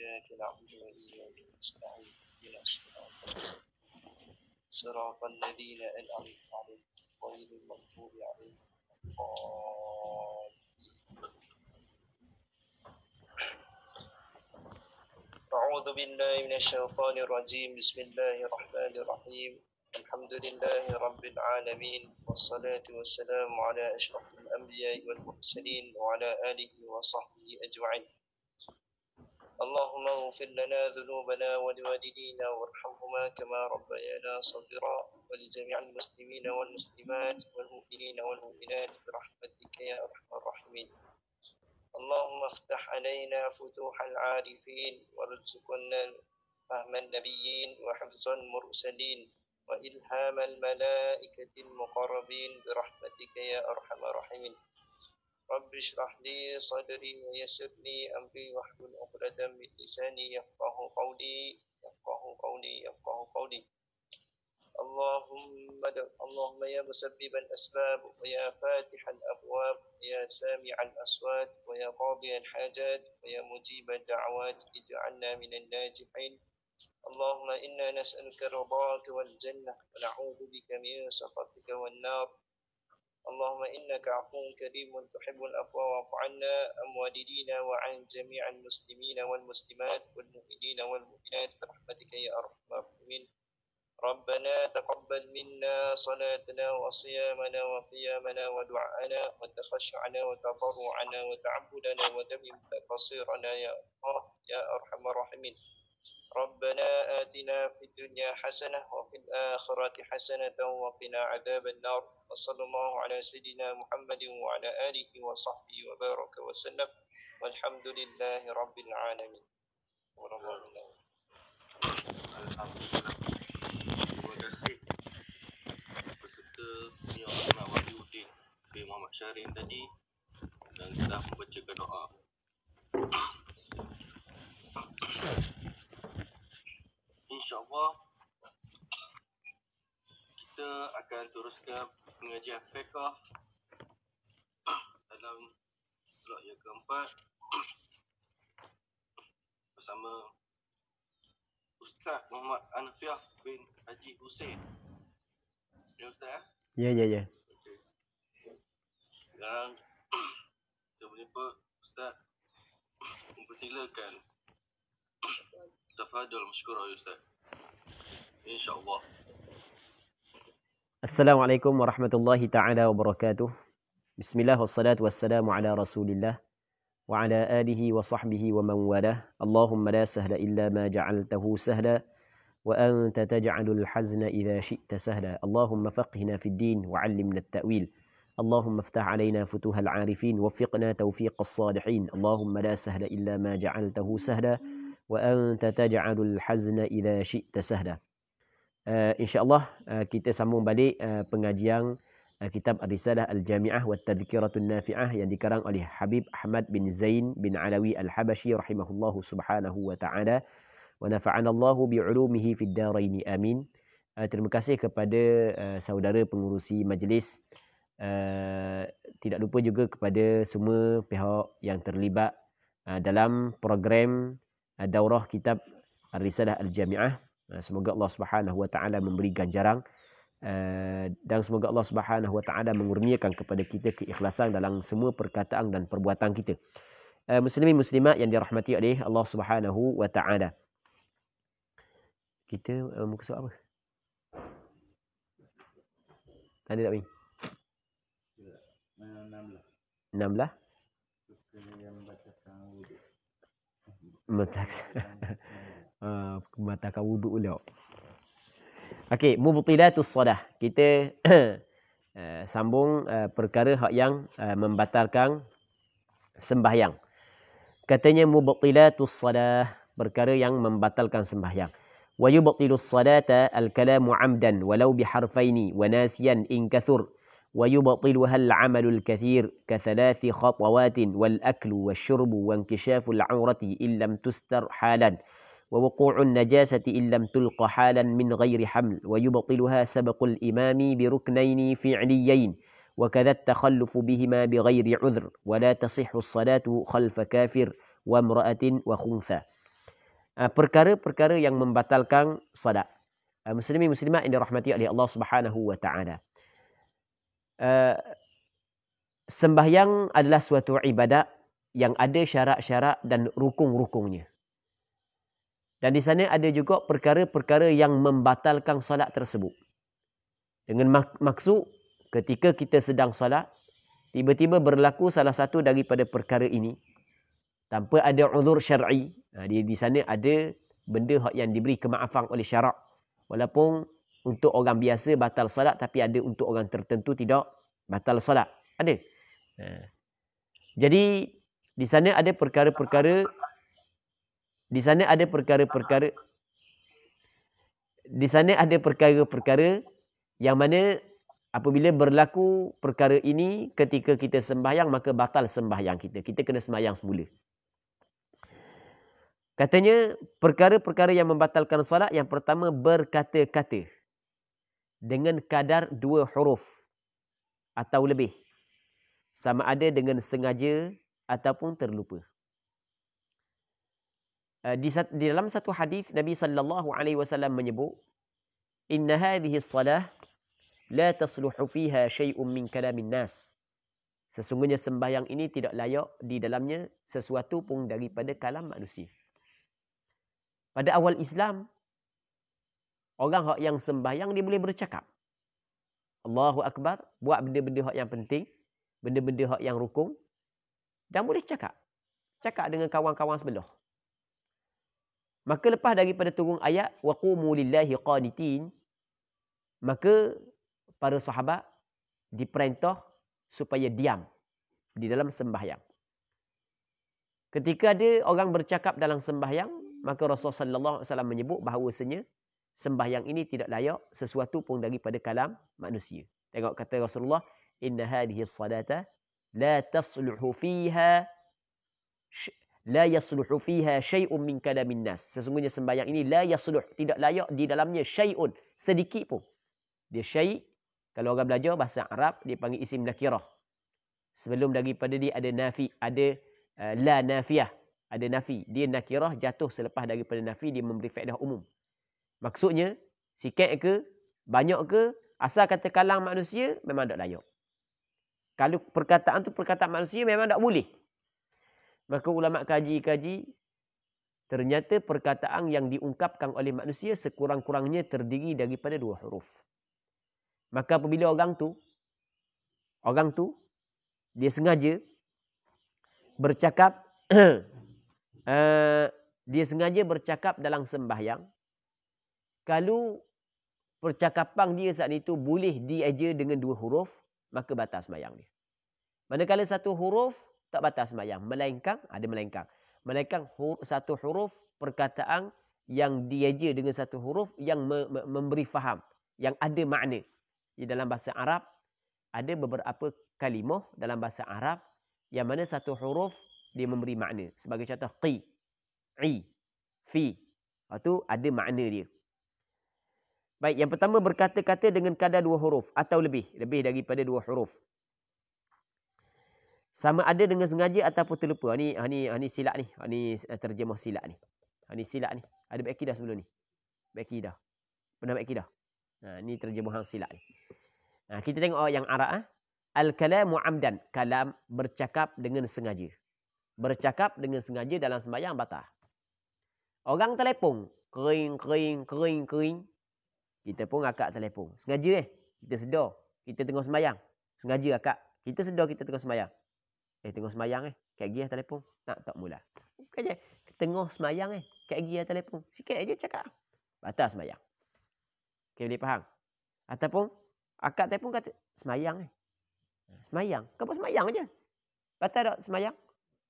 إياك نعبد وإياك نستعين إلى الصراط صراط الذين أنعمت عليهم غير المغضوب عليهم أعوذ بالله من الشيطان الرجيم بسم الله الرحمن الرحيم الحمد لله رب العالمين والصلاة والسلام على أشرف الأنبياء والمرسلين وعلى آله وصحبه أجمعين اللهم اغفر لنا ذنوبنا ولوالدينا وارحمهما كما ربيانا صغيرا ولجميع المسلمين والمسلمات والمؤمنين والمؤمنات برحمتك يا ارحم الراحمين اللهم افتح علينا فتوح العارفين وارزقنا فهم النبيين وحفظ المرسلين وإلهام الملائكة المقربين برحمتك يا أرحم الراحمين رب اشرح لي صدري ويسر لي أمري واحلل عقدة من لساني يفقه قولي يفقه قولي يفقه قولي اللهم اللهم يا مسبب الأسباب ويا فاتح الأبواب ويا سامع الأصوات ويا قاضي الحاجات ويا مجيب الدعوات اجعلنا من الناجحين اللهم إنا نسألك رضاك والجنة ونعوذ بك من سخطك والنار اللهم انك عفو كريم تحب الافواه واعف عنا امواليدينا وعن جميع المسلمين والمسلمات والمؤمنين والمؤمنات برحمتك يا ارحم الراحمين ربنا تقبل منا صلاتنا وصيامنا وقيامنا ودعاءنا وتخشعنا وتضرعنا وتعبدنا ودم تقصيرنا يا الله يا ارحم الراحمين ربنا آتنا في الدنيا حسنة وفي الآخرة حسنة وقنا عذاب النار وصلى الله على سيدنا محمد وعلى آله وصحبه وبارك وسلم والحمد لله رب العالمين ورضى الله Muhammad tadi dan telah membacakan doa. InsyaAllah Kita akan teruskan pengajian fiqah Dalam slot yang keempat Bersama Ustaz Muhammad Anfiah bin Haji Hussein Ya Ustaz eh? ya? Ya, ya, ya Sekarang kita berjumpa Ustaz Mempersilakan مشكور المشكور ويسهل إن شاء الله السلام عليكم ورحمة الله تعالى وبركاته بسم الله والصلاة والسلام على رسول الله وعلى آله وصحبه ومن والاه اللهم لا سهل إلا ما جعلته سهلا وأنت تجعل الحزن إذا شئت سهلا اللهم فقهنا في الدين وعلمنا التأويل اللهم افتح علينا فتوح العارفين وفقنا توفيق الصالحين اللهم لا سهل إلا ما جعلته سهلا wa anta taj'alul hazna idza syi'ta sahda. Uh, insyaallah uh, kita sambung balik uh, pengajian uh, kitab Ar-Risalah Al-Jami'ah wa Tadhkiratun Nafi'ah yang dikarang oleh Habib Ahmad bin Zain bin Alawi Al-Habashi rahimahullahu subhanahu wa ta'ala wa nafa'anallahu bi'ulumihi fid dharain amin. Uh, terima kasih kepada uh, saudara pengurusi majlis uh, tidak lupa juga kepada semua pihak yang terlibat uh, dalam program daurah kitab Ar-Risalah Al-Jami'ah. Ah, semoga Allah Subhanahu wa taala memberi ganjaran eh, dan semoga Allah Subhanahu wa taala mengurniakan kepada kita keikhlasan dalam semua perkataan dan perbuatan kita. Eh, muslimin muslimat yang dirahmati oleh Allah Subhanahu wa taala. Kita eh, muka soal apa? Tadi tak ni? 16. 16. Batak. Ah, batalkan wuduk pula. Okay, mubtilatus shalah. Kita eh, sambung eh, perkara hak yang eh, membatalkan sembahyang. Katanya mubtilatus shalah perkara yang membatalkan sembahyang. Wa yubtilus shalata al-kalamu 'amdan walau biharfaini harfaini wa nasiyan in kathur. ويبطلها العمل الكثير كثلاث خطوات والأكل والشرب وانكشاف العورة إن لم تستر حالا ووقوع النجاسة إن لم تلق حالا من غير حمل ويبطلها سبق الإمام بركنين فعليين وكذا التخلف بهما بغير عذر ولا تصح الصلاة خلف كافر وامرأة وخنثى آه، perkara-perkara yang membatalkan salat. Muslimin muslimat yang dirahmati oleh Allah Subhanahu wa taala. Eh, sembahyang adalah suatu ibadat yang ada syarat-syarat dan rukung-rukungnya. Dan di sana ada juga perkara-perkara yang membatalkan solat tersebut. Dengan mak maksud ketika kita sedang solat, tiba-tiba berlaku salah satu daripada perkara ini tanpa ada uzur syar'i. Ha, di, di sana ada benda yang diberi kemaafan oleh syarak walaupun untuk orang biasa batal solat tapi ada untuk orang tertentu tidak batal solat. Ada. Ha. Jadi di sana ada perkara-perkara di sana ada perkara-perkara di sana ada perkara-perkara yang mana apabila berlaku perkara ini ketika kita sembahyang maka batal sembahyang kita. Kita kena sembahyang semula. Katanya perkara-perkara yang membatalkan solat yang pertama berkata-kata dengan kadar dua huruf atau lebih. Sama ada dengan sengaja ataupun terlupa. Eh, di, dalam satu hadis Nabi sallallahu alaihi wasallam menyebut inna hadhihi salah la tasluhu fiha shay'un min kalamin nas. Sesungguhnya sembahyang ini tidak layak di dalamnya sesuatu pun daripada kalam manusia. Pada awal Islam, Orang hak yang sembahyang dia boleh bercakap. Allahu akbar, buat benda-benda hak yang penting, benda-benda hak yang rukun dan boleh cakap. Cakap dengan kawan-kawan sebelah. Maka lepas daripada turun ayat waqumu lillahi qanitin maka para sahabat diperintah supaya diam di dalam sembahyang. Ketika ada orang bercakap dalam sembahyang, maka Rasulullah sallallahu alaihi wasallam menyebut bahawasanya sembahyang ini tidak layak sesuatu pun daripada kalam manusia. Tengok kata Rasulullah, "Inna hadhihi salata la tasluhu fiha la yasluhu fiha syai'un min kalamin nas." Sesungguhnya sembahyang ini la yasluh, tidak layak di dalamnya shayun sedikit pun. Dia shay. kalau orang belajar bahasa Arab dia panggil isim nakirah. Sebelum daripada dia ada nafi, ada uh, la nafiah, ada nafi. Dia nakirah jatuh selepas daripada nafi dia memberi faedah umum. Maksudnya, sikit ke, banyak ke, asal kata kalang manusia, memang tak layak. Kalau perkataan tu perkataan manusia, memang tak boleh. Maka ulama kaji-kaji, ternyata perkataan yang diungkapkan oleh manusia sekurang-kurangnya terdiri daripada dua huruf. Maka apabila orang tu, orang tu, dia sengaja bercakap, uh, dia sengaja bercakap dalam sembahyang, kalau percakapan dia saat itu boleh dieja dengan dua huruf, maka batas sembahyang dia. Manakala satu huruf tak batas sembahyang, melainkan ada melainkan. Melainkan satu huruf perkataan yang dieja dengan satu huruf yang me, me, memberi faham, yang ada makna. Di dalam bahasa Arab ada beberapa kalimah dalam bahasa Arab yang mana satu huruf dia memberi makna. Sebagai contoh qi, i, fi. Itu ha, ada makna dia. Baik, yang pertama berkata-kata dengan kadar dua huruf atau lebih. Lebih daripada dua huruf. Sama ada dengan sengaja ataupun terlupa. Ini, ini, ini silap ni. Ini ha, ha, ha, eh, terjemah silap ni. Ini silap ni. Ada berkidah sebelum ni. Berkidah. Pernah berkidah. Ha, terjemah terjemahan silap ni. Ha, kita tengok yang arah. Ha? Al-kalamu amdan. Kalam bercakap dengan sengaja. Bercakap dengan sengaja dalam sembahyang batal. Orang telepon. Kering, kering, kering, kering. Kita pun akak telefon. Sengaja eh. Kita sedar. Kita tengok sembayang. Sengaja akak. Kita sedar kita tengok sembayang. Eh tengok sembayang eh. Kat gigi telefon. Tak, tak mula. Bukan je. Tengah sembayang eh. Kat gigi telefon. Sikit aja cakap. batas sembayang. Okay, boleh faham? Ataupun akak telefon kata sembayang eh. Sembayang. Kau pun sembayang aja. Batal tak sembayang?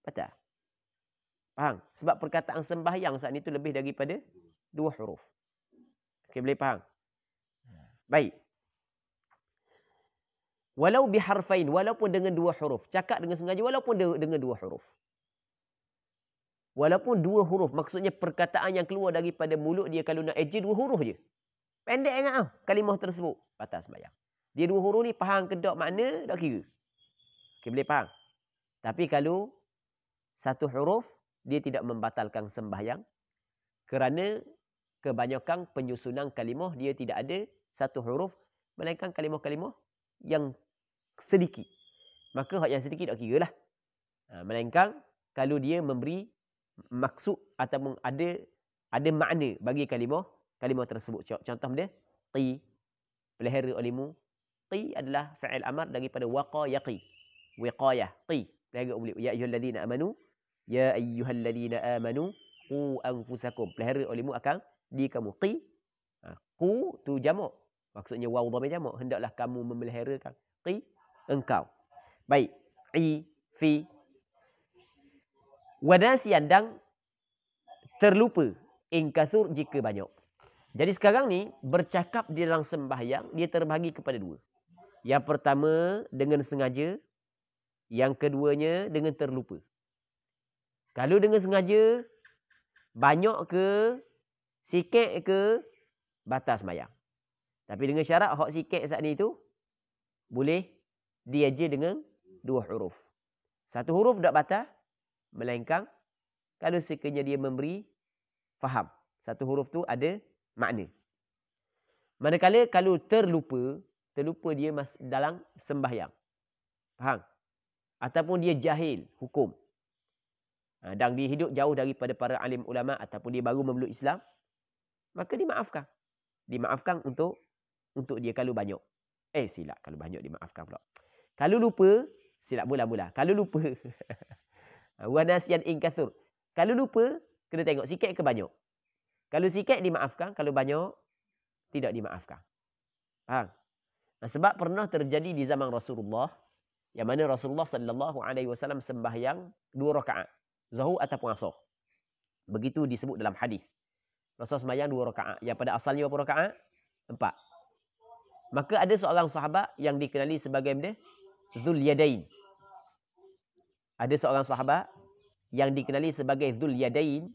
Batal. Faham? Sebab perkataan sembahyang saat ni tu lebih daripada dua huruf. Okey boleh faham? Baik. Walau biharfain, walaupun dengan dua huruf. Cakap dengan sengaja, walaupun de dengan dua huruf. Walaupun dua huruf, maksudnya perkataan yang keluar daripada mulut dia kalau nak eja dua huruf je. Pendek ingat ah kalimah tersebut. Patah sembahyang. Dia dua huruf ni faham ke tak makna, tak kira. Okay, boleh faham. Tapi kalau satu huruf, dia tidak membatalkan sembahyang. Kerana kebanyakan penyusunan kalimah dia tidak ada satu huruf melainkan kalimah-kalimah yang sedikit. Maka hak yang sedikit tak kira lah. Ha, melainkan kalau dia memberi maksud ataupun ada ada makna bagi kalimah kalimah tersebut. Contoh dia, ti, pelihara olimu. Ti adalah fa'il amar daripada waqa yaqi. Wiqayah, ti. Pelihara olimu. Ya ayuhalladina amanu. Ya ayuhalladina amanu. Ku anfusakum. Pelihara olimu akan di kamu qi ha, qu tu jamak maksudnya waw dhamir jamak hendaklah kamu memelihara memeliharakan qi engkau baik i fi wadasian dan terlupa in kathur jika banyak jadi sekarang ni bercakap di dalam sembahyang dia terbahagi kepada dua yang pertama dengan sengaja yang keduanya dengan terlupa kalau dengan sengaja banyak ke sikit ke batas sembahyang. Tapi dengan syarat hak sikit saat ni tu boleh diaje dengan dua huruf. Satu huruf dak batal melainkan kalau sekiranya dia memberi faham. Satu huruf tu ada makna. Manakala kalau terlupa, terlupa dia mas dalam sembahyang. Faham? Ataupun dia jahil hukum. Ha, Dan dia hidup jauh daripada para alim ulama ataupun dia baru memeluk Islam maka dimaafkan. Dimaafkan untuk untuk dia kalau banyak. Eh silap kalau banyak dimaafkan pula. Kalau lupa silap mula-mula. Kalau lupa wa nasyan in kathur. Kalau lupa kena tengok sikit ke banyak. Kalau sikit dimaafkan, kalau banyak tidak dimaafkan. Faham? Nah, sebab pernah terjadi di zaman Rasulullah yang mana Rasulullah sallallahu alaihi wasallam sembahyang dua rakaat, zuhur ataupun asar. Begitu disebut dalam hadis masa semayang dua rakaat. Yang pada asalnya berapa rakaat? Empat. Maka ada seorang sahabat yang dikenali sebagai benda Zul Yadain. Ada seorang sahabat yang dikenali sebagai Zul Yadain.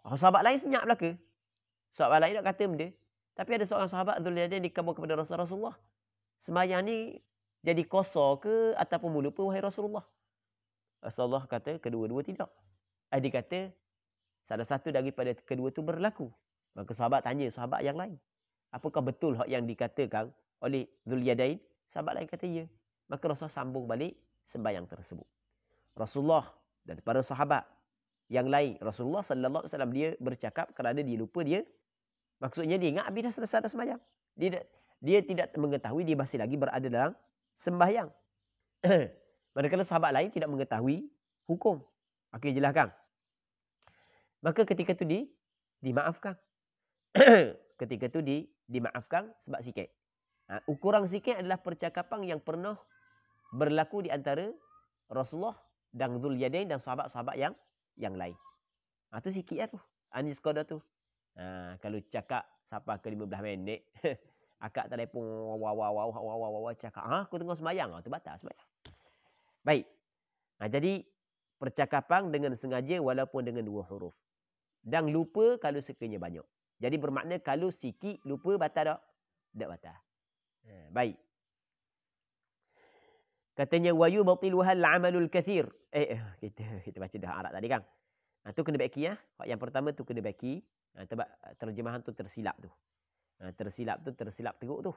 Orang sahabat lain senyap belaka. Sahabat lain nak kata benda. Tapi ada seorang sahabat Zul Yadain dikamu kepada Rasulullah. Semayang ni jadi kosor ke ataupun mulut pun wahai Rasulullah. Rasulullah kata kedua-dua tidak. Adi eh, kata Salah satu daripada kedua tu berlaku. Maka sahabat tanya sahabat yang lain. Apakah betul hak yang dikatakan oleh Zulyadain? Sahabat lain kata ya. Maka Rasulullah sambung balik sembahyang tersebut. Rasulullah dan para sahabat yang lain. Rasulullah sallallahu alaihi wasallam dia bercakap kerana dia lupa dia. Maksudnya dia ingat Abi dah selesai dah sembahyang. Dia, dia tidak mengetahui dia masih lagi berada dalam sembahyang. Manakala sahabat lain tidak mengetahui hukum. Okey jelaskan maka ketika itu di dimaafkan ketika itu di dimaafkan sebab sikit ha, ukuran sikit adalah percakapan yang pernah berlaku di antara Rasulullah dan Dhul Yadain dan sahabat-sahabat yang yang lain ha, tu sikit lah tu Anis Qadar tu ha, kalau cakap siapa ke 15 minit akak telefon wah wah wah wah wah wah cakap ha, aku tengah sembahyang ha, tu batal sembahyang baik ha, jadi percakapan dengan sengaja walaupun dengan dua huruf dan lupa kalau sekiranya banyak. Jadi bermakna kalau sikit lupa batal tak? Tak batal. Hmm, baik. Katanya wayu batiluhal amalul kathir. Eh, eh kita kita baca dah Arab tadi kan. Ha, tu kena baiki ah. Ya? Yang pertama tu kena baiki. Ha, terjemahan tu tersilap tu. Ha, tersilap tu tersilap teruk tu.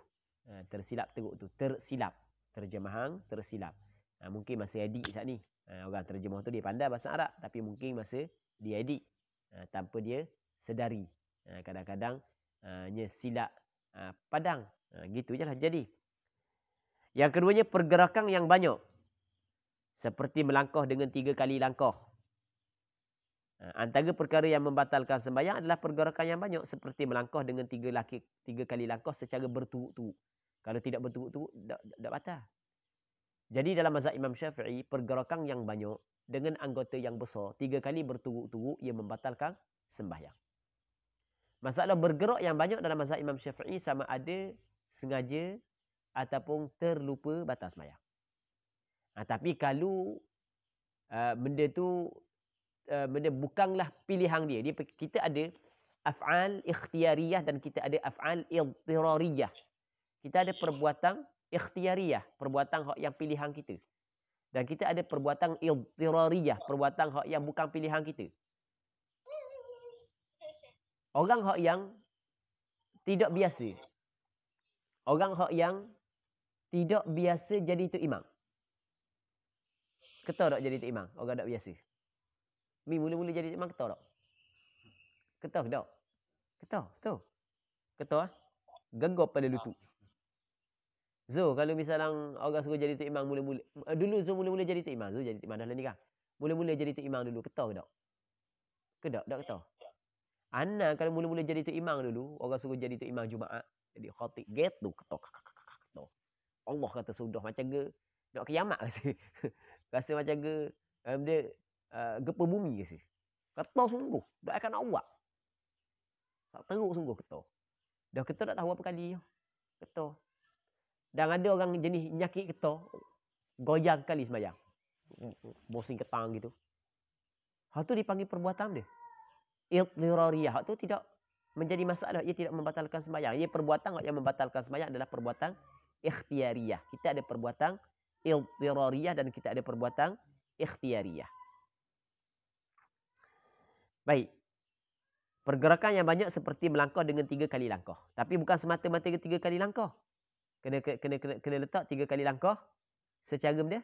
Ha, tersilap teruk tu tersilap. Terjemahan tersilap. Ha, mungkin masa edit saat ni. Ha, orang terjemah tu dia pandai bahasa Arab tapi mungkin masa dia edit Eh, tanpa dia sedari. Eh, Kadang-kadangnya eh, silap padang. Gitu je lah jadi. Yang keduanya pergerakan yang banyak. Seperti melangkah dengan tiga kali langkah. Antara perkara yang membatalkan sembahyang adalah pergerakan yang banyak. Seperti melangkah dengan tiga, laki, tiga kali langkah secara berturut-turut. Kalau tidak berturut-turut, tak batal. Jadi dalam mazhab Imam Syafi'i, pergerakan yang banyak dengan anggota yang besar, tiga kali berturut-turut ia membatalkan sembahyang. Masalah bergerak yang banyak dalam mazhab Imam Syafi'i sama ada sengaja ataupun terlupa batas sembahyang. Ha, tapi kalau uh, benda tu uh, benda bukanlah pilihan dia. dia. Kita ada af'al ikhtiariyah dan kita ada af'al idtirariyah. Kita ada perbuatan ikhtiariyah, perbuatan hak yang pilihan kita. Dan kita ada perbuatan iltirariyah, perbuatan hak yang bukan pilihan kita. Orang hak yang tidak biasa. Orang hak yang tidak biasa jadi itu imam. Ketua tak jadi itu imam? Orang tak biasa. Mi mula-mula jadi imam ketua tak? Ketua tak? Ketua, ketua. Ketua, ah? ketua. Gengar pada lutut. Zo kalau misalnya orang suruh jadi tu imam mula-mula. Eh, dulu Zo mula-mula jadi tu imam. Zo jadi tu imam dalam ni kan. Mula-mula jadi tu imam dulu. Ketah ke tak? Kedak? Tak ketah? Ana kalau mula-mula jadi tu imam dulu. Orang suruh jadi tu imam Jumaat. Jadi khotik. Getu ketah. Allah kata sudah macam ke. Nak kiamat rasa. rasa macam ke. Um, dia uh, eh, gepa bumi rasa. Ketah sungguh. Tak akan awak buat. Tak teruk sungguh ketah. Dah ketah tak tahu apa kali. Ketah. Dan ada orang jenis nyakit kita goyang kali sembahyang. bosing ketang gitu. Hal tu dipanggil perbuatan dia. Idliraria. Hal tu tidak menjadi masalah. Ia tidak membatalkan sembahyang. Ia perbuatan yang membatalkan sembahyang adalah perbuatan ikhtiariah. Kita ada perbuatan idliraria dan kita ada perbuatan ikhtiariah. Baik. Pergerakan yang banyak seperti melangkah dengan tiga kali langkah. Tapi bukan semata-mata tiga kali langkah kena kena kena, kena letak tiga kali langkah secara dia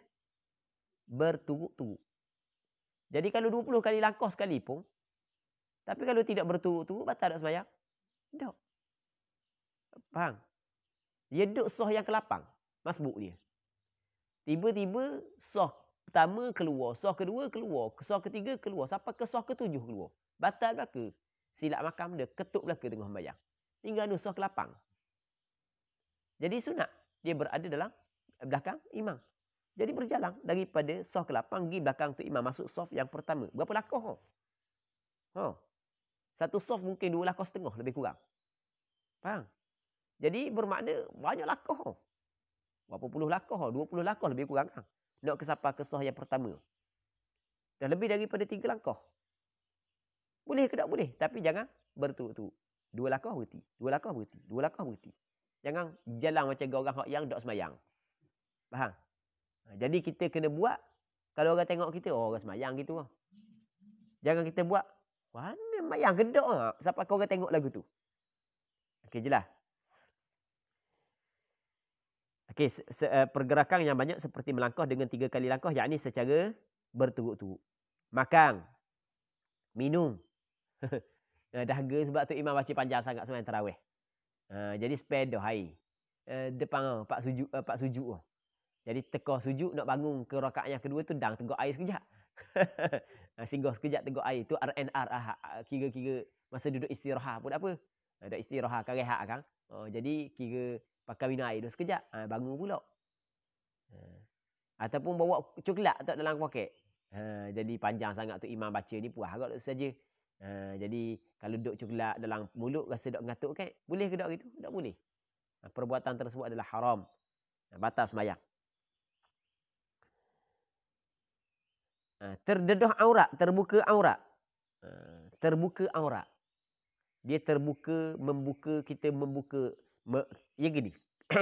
berturut-turut. Jadi kalau 20 kali langkah sekali pun tapi kalau tidak berturut-turut batal tak sembahyang? Tak. Faham? Dia duduk soh yang kelapang, 8 Masbuk dia. Tiba-tiba soh pertama keluar. Soh kedua keluar. Soh ketiga keluar. Sampai ke soh ketujuh keluar. Batal belaka. Silap makam dia. Ketuk belaka tengah bayang. Tinggal ni soh ke jadi sunat dia berada dalam belakang imam. Jadi berjalan daripada soh ke lapang pergi belakang tu imam masuk soh yang pertama. Berapa lakoh? Ha. Huh. Satu soh mungkin dua lakoh setengah lebih kurang. Faham? Jadi bermakna banyak lakoh. Berapa puluh lakoh? Dua puluh lakoh lebih kurang. Kan? Nak kesapa ke soh yang pertama. Dah lebih daripada tiga langkah. Boleh ke tak boleh? Tapi jangan berturut-turut. Dua lakoh berhenti. Dua lakoh berhenti. Dua lakoh berhenti. Jangan jalan macam orang hak yang dok semayang. Faham? Ha, jadi kita kena buat kalau orang tengok kita, oh orang semayang gitu lah. Jangan kita buat, mana semayang gedok lah. Siapa kau orang tengok lagu tu? Okey je lah. Okey, se- se- eh, pergerakan yang banyak seperti melangkah dengan tiga kali langkah. Yang ini secara berturut-turut. Makan. Minum. Eh, Dahga sebab tu imam baca panjang sangat semayang terawih. Eh, jadi spend, dah hai. Uh, depan tu, pak Suju, uh, pak Suju, tu. Jadi tekah Suju nak bangun ke rakaat yang kedua tu dang tengok air sekejap. Eh, singgah sekejap tengok air tu RNR ah, ah, ah kira-kira masa duduk istirahat pun apa. Ada istirahat kan rehat kan. Oh, jadi kira pakai minum air tu sekejap ha, bangun pula. Ha. Ataupun bawa coklat tak dalam poket. jadi panjang sangat tu imam baca ni puas agak saja. Ha, jadi kalau duk cuklat dalam mulut rasa duk mengatuk kan? Boleh ke duk gitu? Tak boleh. Ha, perbuatan tersebut adalah haram. Ha, ah, batas sembahyang. Ha, ah, terdedah aurat, terbuka aurat. Ha, terbuka aurat. Dia terbuka, membuka, kita membuka. Me, ya gini.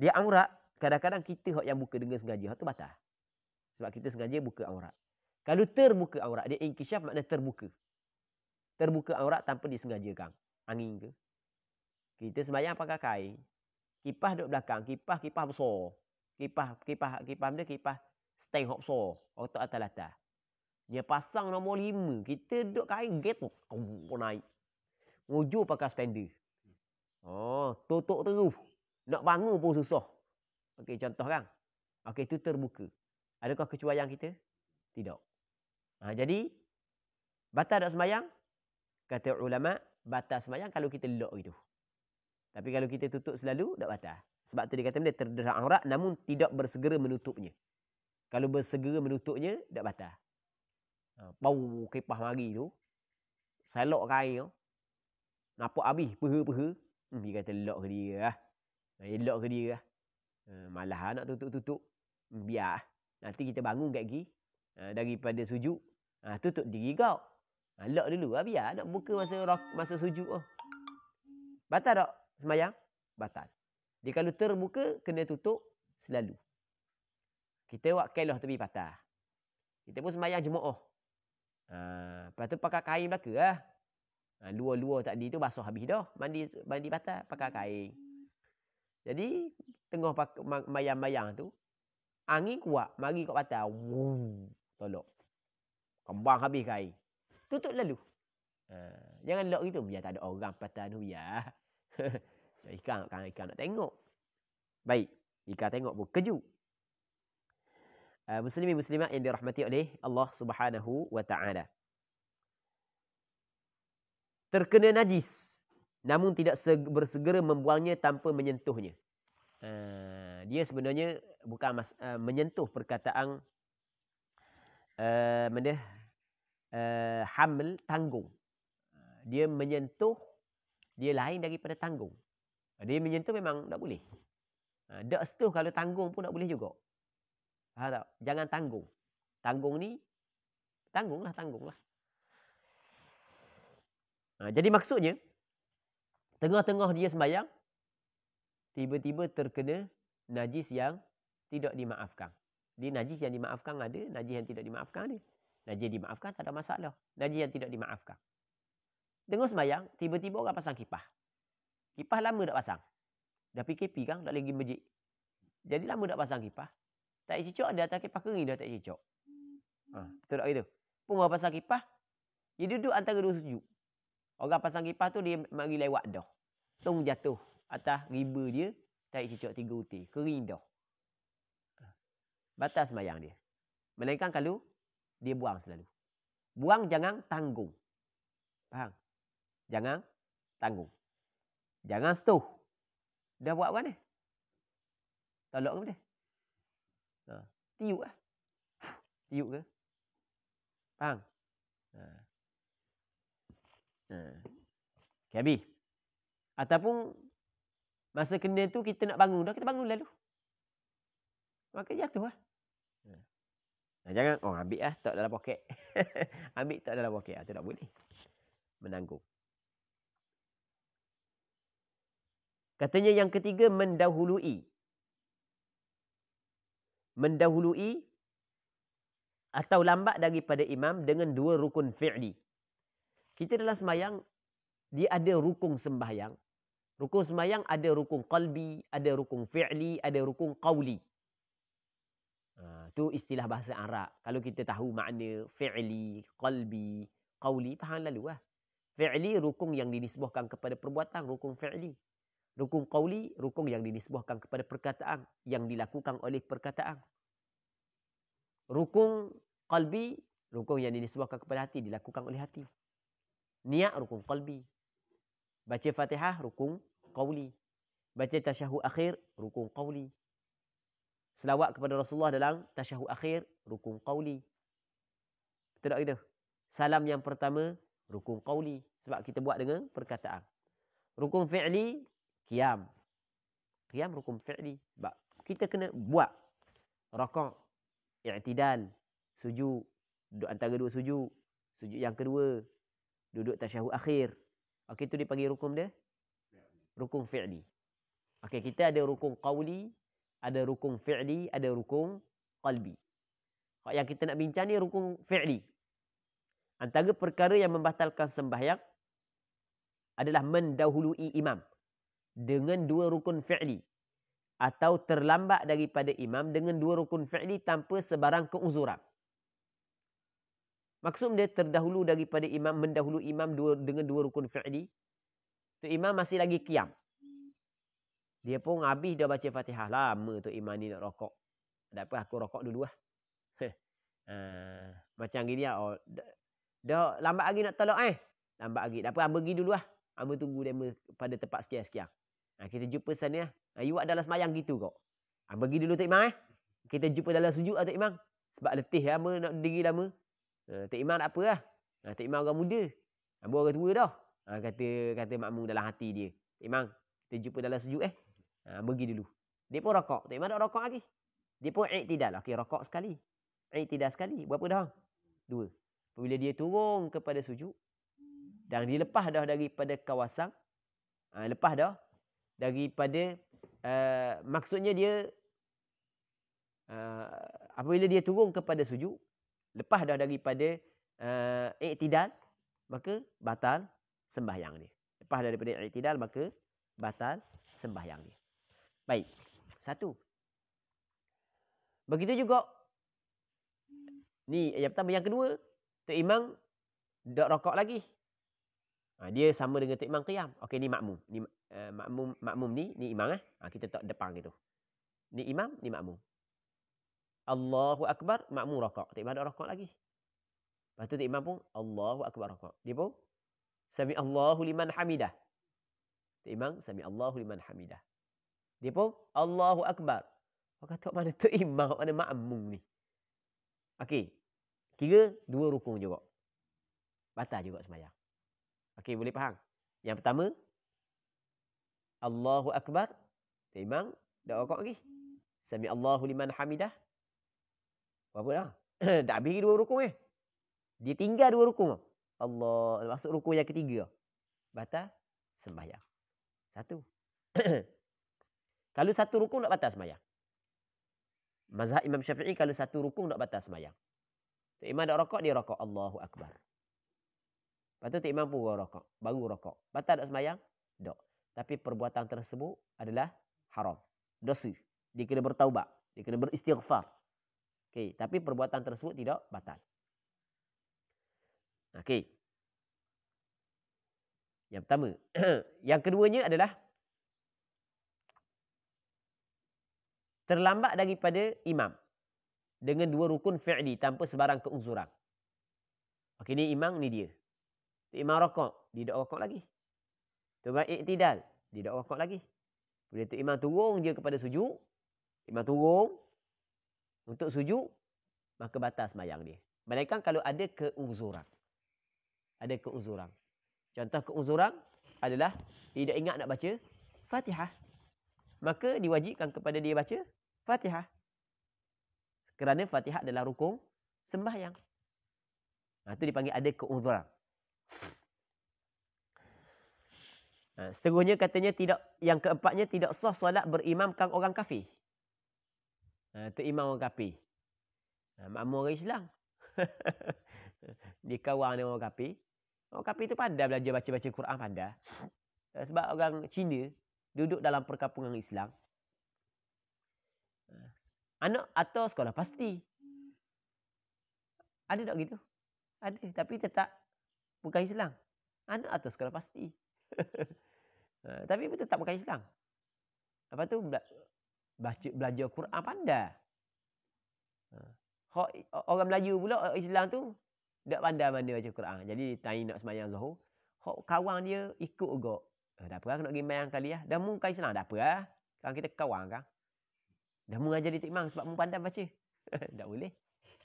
dia aurat, kadang-kadang kita yang buka dengan sengaja. Itu batal. Sebab kita sengaja buka aurat. Kalau terbuka aurat, dia inkisyaf maknanya terbuka. Terbuka aurat tanpa disengajakan. Angin ke? Kita sembahyang pakai kain. Kipas duduk belakang. Kipas-kipas besar. Kipas-kipas kipas benda, kipas steng hop besar. Otak atas latar. Dia pasang nombor lima. Kita duduk kain, getuk. Kau naik. Ujur pakai spender. Oh, tutup terus. Nak bangun pun susah. Okey, contoh kan? Okey, itu terbuka. Adakah kecuaian kita? Tidak. Ha, jadi, batal tak sembahyang? Kata ulama, batal semayang kalau kita lock gitu. Tapi kalau kita tutup selalu, tak batal. Sebab tu dia kata benda terderak aurat namun tidak bersegera menutupnya. Kalau bersegera menutupnya, tak batal. Ha, bau kipah mari tu. Saya lock kain tu. Nampak habis, peha-peha. Hmm, dia kata lock ke dia lah. Dia ke dia lah. Ha, malah nak tutup-tutup. Hmm, biar. Lah. Nanti kita bangun kat gini. Ah, daripada sujud. Ha, ah, tutup diri kau. Ha, lock dulu. Ha, biar nak buka masa rock masa sujud. Oh. Batal tak semayang? Batal. Jadi kalau terbuka, kena tutup selalu. Kita buat kailah tepi patah. Kita pun semayang jemaah. Oh. Ha, lepas tu pakai kain belaka. lah. Ha, Luar-luar di tu basuh habis dah. Mandi mandi patah, pakai kain. Jadi, tengah mayang-mayang tu, angin kuat, mari kau patah. Wuh tolok. Kembang habis kain. Tutup lalu. Ha, jangan lock gitu. Biar tak ada orang patah tu. Ya. Biar. ikan, ikan, ikan nak tengok. Baik. Ikan tengok pun kejut. Ah, Muslimi muslimat yang dirahmati oleh Allah Subhanahu wa taala. Terkena najis namun tidak bersegera membuangnya tanpa menyentuhnya. Ah, dia sebenarnya bukan mas, ah, menyentuh perkataan uh, eh, mana uh, eh, hamil tanggung dia menyentuh dia lain daripada tanggung dia menyentuh memang tak boleh tak eh, uh, setuh kalau tanggung pun tak boleh juga Faham tak? jangan tanggung tanggung ni tanggunglah tanggunglah uh, jadi maksudnya tengah-tengah dia sembahyang tiba-tiba terkena najis yang tidak dimaafkan. Di najis yang dimaafkan ada, najis yang tidak dimaafkan ada. Najis dimaafkan tak ada masalah. Najis yang tidak dimaafkan. Dengar semayang, tiba-tiba orang pasang kipah. Kipah lama tak pasang. Dah PKP kan, tak lagi majik. Jadi lama tak pasang kipah. Tak cicok, ada atas kipah kering dah tak cicok. Ha, betul tak gitu? Pun orang pasang kipah, dia duduk antara dua sejuk. Orang pasang kipah tu, dia mari lewat dah. Tung jatuh atas riba dia, tak cicok tiga utih. Kering dah batas sembahyang dia. Melainkan kalau dia buang selalu. Buang jangan tanggung. Faham? Jangan tanggung. Jangan setuh. Dah buat kan ni? Tolok ke boleh? Ha. Tiuk lah. Tiuk ke? Faham? Ha. Ha. Okay, Ataupun masa kena tu kita nak bangun dah. Kita bangun lalu. Maka jatuh lah. Nah, jangan oh ambil lah, tak dalam poket. ambil tak dalam poket, itu tak boleh. Menanggung. Katanya yang ketiga mendahului. Mendahului atau lambat daripada imam dengan dua rukun fi'li. Kita dalam semayang dia ada rukun sembahyang. Rukun sembahyang ada rukun qalbi, ada rukun fi'li, ada rukun qawli. Itu istilah bahasa Arab. Kalau kita tahu makna fi'li, qalbi, qawli, faham lalu lah. Fi'li rukun yang dinisbahkan kepada perbuatan, rukun fi'li. Rukun qawli, rukun yang dinisbahkan kepada perkataan, yang dilakukan oleh perkataan. Rukun qalbi, rukun yang dinisbahkan kepada hati, dilakukan oleh hati. Niat rukun qalbi. Baca fatihah, rukun qawli. Baca tasyahu akhir, rukun qawli selawat kepada Rasulullah dalam tasyahud akhir rukun qauli. Betul tak kita? Salam yang pertama rukun qauli sebab kita buat dengan perkataan. Rukun fi'li qiyam. Qiyam rukun fi'li. Sebab kita kena buat rakaat i'tidal sujud duduk antara dua sujud sujud yang kedua duduk tasyahud akhir okey tu dipanggil rukun dia rukun fi'li okey kita ada rukun qauli ada rukun fi'li, ada rukun qalbi. Hak yang kita nak bincang ni rukun fi'li. Antara perkara yang membatalkan sembahyang adalah mendahului imam dengan dua rukun fi'li atau terlambat daripada imam dengan dua rukun fi'li tanpa sebarang keuzuran. Maksud dia terdahulu daripada imam mendahului imam dua, dengan dua rukun fi'li. Tu imam masih lagi kiam. Dia pun habis dah baca Fatihah lama tu iman ni nak rokok. Tak apa aku rokok dulu lah. uh, macam gini lah. Oh, dah lambat lagi nak tolak eh. Lambat lagi. Tak apa aku pergi dulu lah. Aku tunggu dia pada tempat sekian-sekian. Nah, ha, kita jumpa sana. Lah. Nah, ha, you adalah semayang gitu kok. Aku pergi dulu Tok iman eh. Kita jumpa dalam sejuk lah Tok Imam. Sebab letih lah ma, nak diri lama. Uh, Tok Imam tak apa lah. Uh, Tok Imam orang muda. Aku orang tua dah. Uh, kata kata makmum dalam hati dia. Tok Imam kita jumpa dalam sejuk eh. Ha, ah, pergi dulu. Dia pun rokok. Tak ada rokok lagi. Dia pun iktidal. Okey, rokok sekali. Iktidal sekali. Berapa dah? Dua. Bila dia turun kepada sujud. Dan dilepas dah daripada kawasan. Ha, lepas dah. Daripada. Uh, maksudnya dia. Uh, apabila dia turun kepada sujud. Lepas dah daripada. Uh, iktidal. Maka batal sembahyang dia. Lepas daripada iktidal. Maka batal sembahyang dia. Baik. Satu. Begitu juga. Ni yang pertama. Yang kedua. tu Imam. Dok rokok lagi. Ha, dia sama dengan tu Imam Qiyam. Okey ni makmum. Ni, uh, makmum. Makmum ni. Ni Imam lah. Ha, kita tak depan gitu. Ni Imam. Ni makmum. Allahu Akbar. Makmum rokok. Tok Imam dok rokok lagi. Lepas tu Tok Imam pun. Allahu Akbar rokok. Dia pun. Sami Allahu liman hamidah. Tok Imam. Sami Allahu liman hamidah. Dia pun Allahu Akbar. Orang tak mana tu imam, mana makmum ni. Okey. Kira dua rukun juga. Batal juga semayang. Okey, boleh faham? Yang pertama, Allahu Akbar. Imam, dah rukun lagi. Sami Allahu liman hamidah. Apa dah? dah habis dua rukun eh. Dia tinggal dua rukun. Allah, masuk rukun yang ketiga. Batal, sembahyang. Satu. Kalau satu rukun tak batal semayang. Mazhab Imam Syafi'i kalau satu rukun tak batal semayang. Tak imam tak rokok, dia rokok. Allahu Akbar. Lepas tu tak imam pun rokok. Baru rokok. Batal tak semayang? Tak. Tapi perbuatan tersebut adalah haram. dosi. Dia kena bertaubat. Dia kena beristighfar. Okay. Tapi perbuatan tersebut tidak batal. Okey. Yang pertama. Yang keduanya adalah terlambat daripada imam dengan dua rukun fi'li tanpa sebarang keuzuran. Okey ni imam ni dia. Imam rokok, dia tak rokok lagi. Cuba iktidal, dia tak rokok lagi. Bila tu imam turun dia kepada sujud, imam turun untuk sujud maka batas sembahyang dia. Malaikat kalau ada keuzuran. Ada keuzuran. Contoh keuzuran adalah dia tak ingat nak baca Fatihah. Maka diwajibkan kepada dia baca Fatihah. Kerana Fatihah adalah rukun sembahyang. Nah, ha, itu dipanggil ada keuzuran. Nah, ha, seterusnya katanya tidak yang keempatnya tidak sah solat berimamkan orang kafir. Ha, itu imam orang kafir. Ha, makmur orang Islam. Dia kawan dengan orang kafir. Orang kafir itu pandai belajar baca-baca Quran pandai. Ha, sebab orang Cina duduk dalam perkampungan Islam anak atau sekolah pasti. Ada tak gitu? Ada tapi tetap bukan Islam. Anak atau sekolah pasti. Ha, tapi tetap bukan Islam. Apa tu baca belajar Quran pandai. Ha. orang Melayu pula Islam tu tak pandai mana baca Quran. Jadi tanya nak sembahyang Zuhur, hok kawan dia ikut juga. Eh, dah apa lah, nak pergi main kali ya. Dah muka Islam dah apa ah. Kan kita kawan kan. Dah mu jadi titik imam sebab mu pandai baca. tak boleh.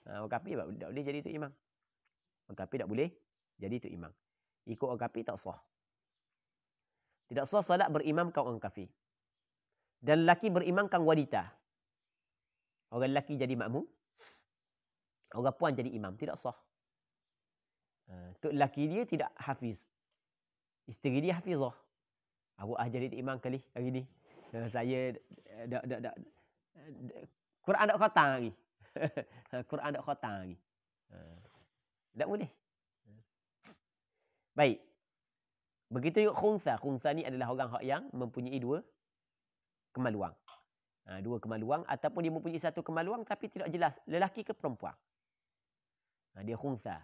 Ha, orang kapi tak boleh jadi titik imam. Orang kapi tak boleh jadi titik imam. Ikut orang kapi tak sah. Tidak sah berimam kau orang kafir. Dan lelaki berimamkan wanita. Orang lelaki jadi makmum. Orang puan jadi imam. Tidak sah. Untuk ah, lelaki dia tidak hafiz. Isteri dia hafizah. Aku ah jadi imam kali hari ni. Saya eh, dah dah dah. Quran tak khatam lagi. Quran tak khatam lagi. Ha. Tak boleh. Baik. Begitu juga khunsa. Khunsa ni adalah orang yang mempunyai dua kemaluan. Ha, dua kemaluan ataupun dia mempunyai satu kemaluan tapi tidak jelas lelaki ke perempuan. Ha, dia khunsa.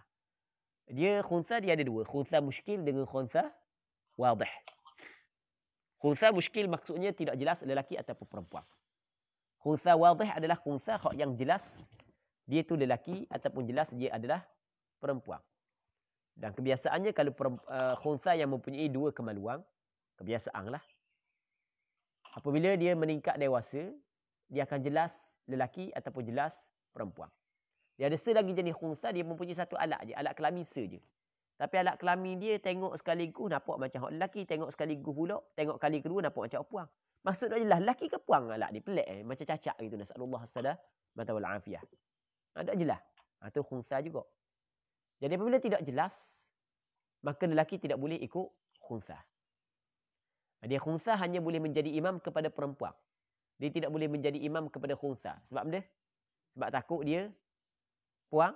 Dia khunsa dia ada dua. Khunsa muskil dengan khunsa wadih. Khunsa muskil maksudnya tidak jelas lelaki ataupun perempuan khunsa wadih adalah khunsa yang jelas dia tu lelaki ataupun jelas dia adalah perempuan. Dan kebiasaannya kalau eh, khunsa yang mempunyai dua kemaluan, kebiasaanlah. Apabila dia meningkat dewasa, dia akan jelas lelaki ataupun jelas perempuan. Dia ada selagi jenis khunsa, dia mempunyai satu alat je, alat kelamin saja. Tapi alat kelamin dia tengok sekaligus nampak macam lelaki, tengok sekaligus pula, tengok kali kedua nampak macam perempuan. Maksudnya jelas laki ke puang galak ni pelik eh? macam cacak gitu nasallahu sallam atau alafiah. Ada ah, jelas. Atau ah, khunsa juga. Jadi apabila tidak jelas maka lelaki tidak boleh ikut khunsa. Jadi ah, khunsa hanya boleh menjadi imam kepada perempuan. Dia tidak boleh menjadi imam kepada khunsa. Sebab apa? Sebab takut dia puang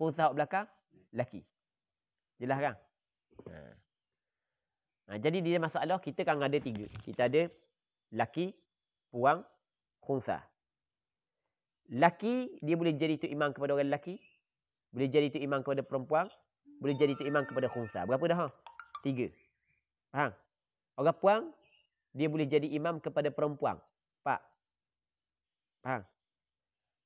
khunsa kat belakang laki. Jelas kan? Ha. Nah, jadi dia masalah kita kan ada tiga. Kita ada laki puang, khunsa laki dia boleh jadi tu imam kepada orang laki boleh jadi tu imam kepada perempuan boleh jadi tu imam kepada khunsa berapa dah ha tiga faham orang puang dia boleh jadi imam kepada perempuan pak faham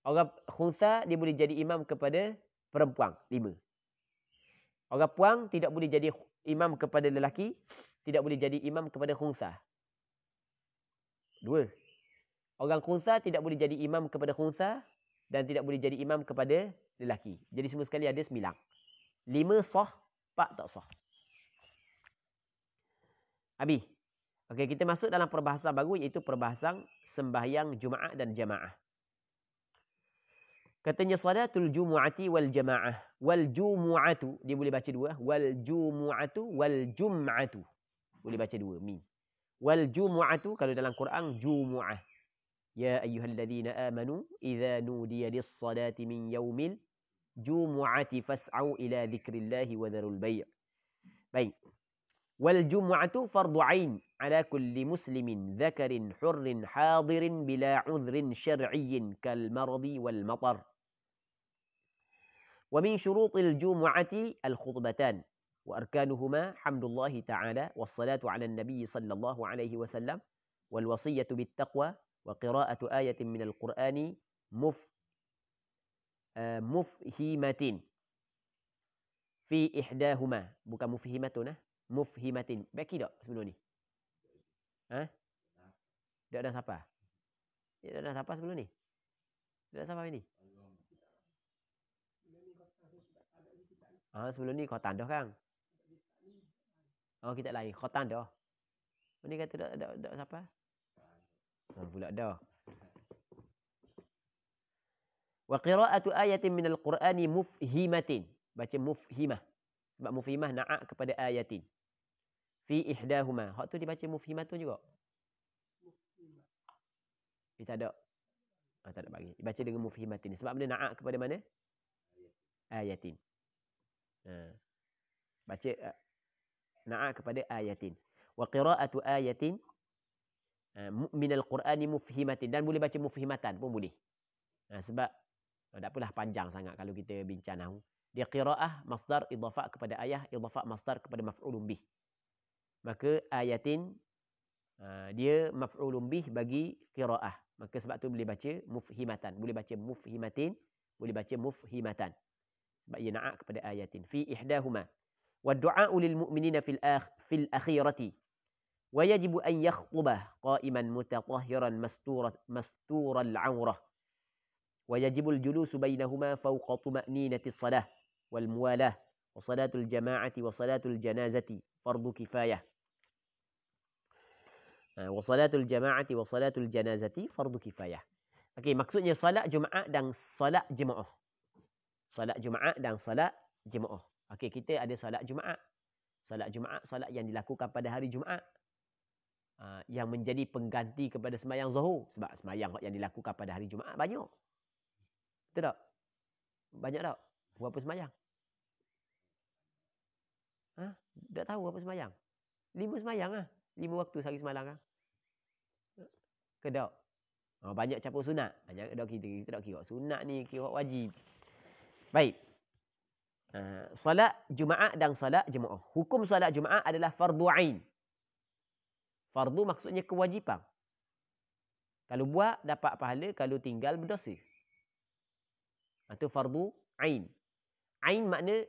orang khunsa dia boleh jadi imam kepada perempuan lima orang puang tidak boleh jadi imam kepada lelaki tidak boleh jadi imam kepada khunsa Dua. Orang khunsa tidak boleh jadi imam kepada khunsa dan tidak boleh jadi imam kepada lelaki. Jadi semua sekali ada sembilan. Lima soh, empat tak soh. Abi. Okay, kita masuk dalam perbahasan baru iaitu perbahasan sembahyang Jumaat dan Jamaah. Katanya salatul Jumaati wal Jamaah. Wal Jumaatu, dia boleh baca dua. Wal Jumaatu wal Jumaatu. Boleh baca dua. Min. Wal jumu'atu kalau dalam Quran jumu'ah. Ya ayyuhalladzina amanu idza nudiya lis-salati min yaumil jumu'ati fas'au ila dzikrillahi wa dzarul bai'. Baik. Wal jumu'atu fardhu 'ain 'ala kulli muslimin dzakarin hurrin hadirin bila 'udhrin syar'iyyin kal maradi wal matar. ومن شروط الجمعة الخطبتان واركانهما حمد الله تعالى والصلاه على النبي صلى الله عليه وسلم والوصيه بالتقوى وقراءه ايه من القران مف آه، مفهمه في احداهما بك مفهمة مفهمه بكي دو sebelum ni ها tidak ada siapa tidak ada siapa sebelum ni tidak ada siapa ini ah sebelum ni kau tanda kan Oh kita lain. Khotan dah. Mana kata dak dak dak siapa? Ha pula dah. Wa qira'atu ayatin min al-Qur'ani mufhimatin. Baca mufhimah. Sebab mufhimah na'a' kepada ayatin. Fi ihdahuma. Hak tu dibaca mufhimah tu juga. Mufhimah. Eh, kita ada. Ah tak ada bagi. Baca dengan mufhimatin. Sebab benda na'a' kepada mana? Ayatin. Ha. Baca na'a kepada ayatin wa qira'atu ayatin eh, uh, min al-qur'ani mufhimatin dan boleh baca mufhimatan pun boleh uh, sebab uh, tak apalah panjang sangat kalau kita bincang nahwu dia qira'ah masdar idhafah kepada ayah idhafah masdar kepada maf'ulun bih maka ayatin uh, dia maf'ulun bih bagi qira'ah maka sebab tu boleh baca mufhimatan boleh baca mufhimatin boleh baca mufhimatan sebab ia na'a kepada ayatin fi ihdahuma والدعاء للمؤمنين في, الآخ في الأخيرة ويجب أن يخطبه قائما متطهرا مستورا مستور العورة ويجب الجلوس بينهما فوق طمأنينة الصلاة والموالاة وصلاة الجماعة وصلاة الجنازة فرض كفاية آه، وصلاة الجماعة وصلاة الجنازة فرض كفاية Okey, maksudnya salat Jumaat dan salat jemaah. Salat Jumaat dan salat jemaah. Okey, kita ada solat Jumaat. Solat Jumaat, solat yang dilakukan pada hari Jumaat. Ah, yang menjadi pengganti kepada sembahyang Zohor sebab sembahyang yang dilakukan pada hari Jumaat banyak. Betul tak? Banyak tak? Berapa sembahyang? Ha? Tak tahu berapa sembahyang? Lima sembahyang lah. Lima waktu sehari semalam lah. Kedok. Oh, banyak campur sunat. Banyak kedok kita. Kita tak kira sunat ni, kira wajib. Baik. Eh, salat Jumaat dan salat Jemaah. Hukum salat Jumaat adalah fardu ain. Fardu maksudnya kewajipan. Kalau buat dapat pahala, kalau tinggal berdosa. Itu fardu ain. Ain makna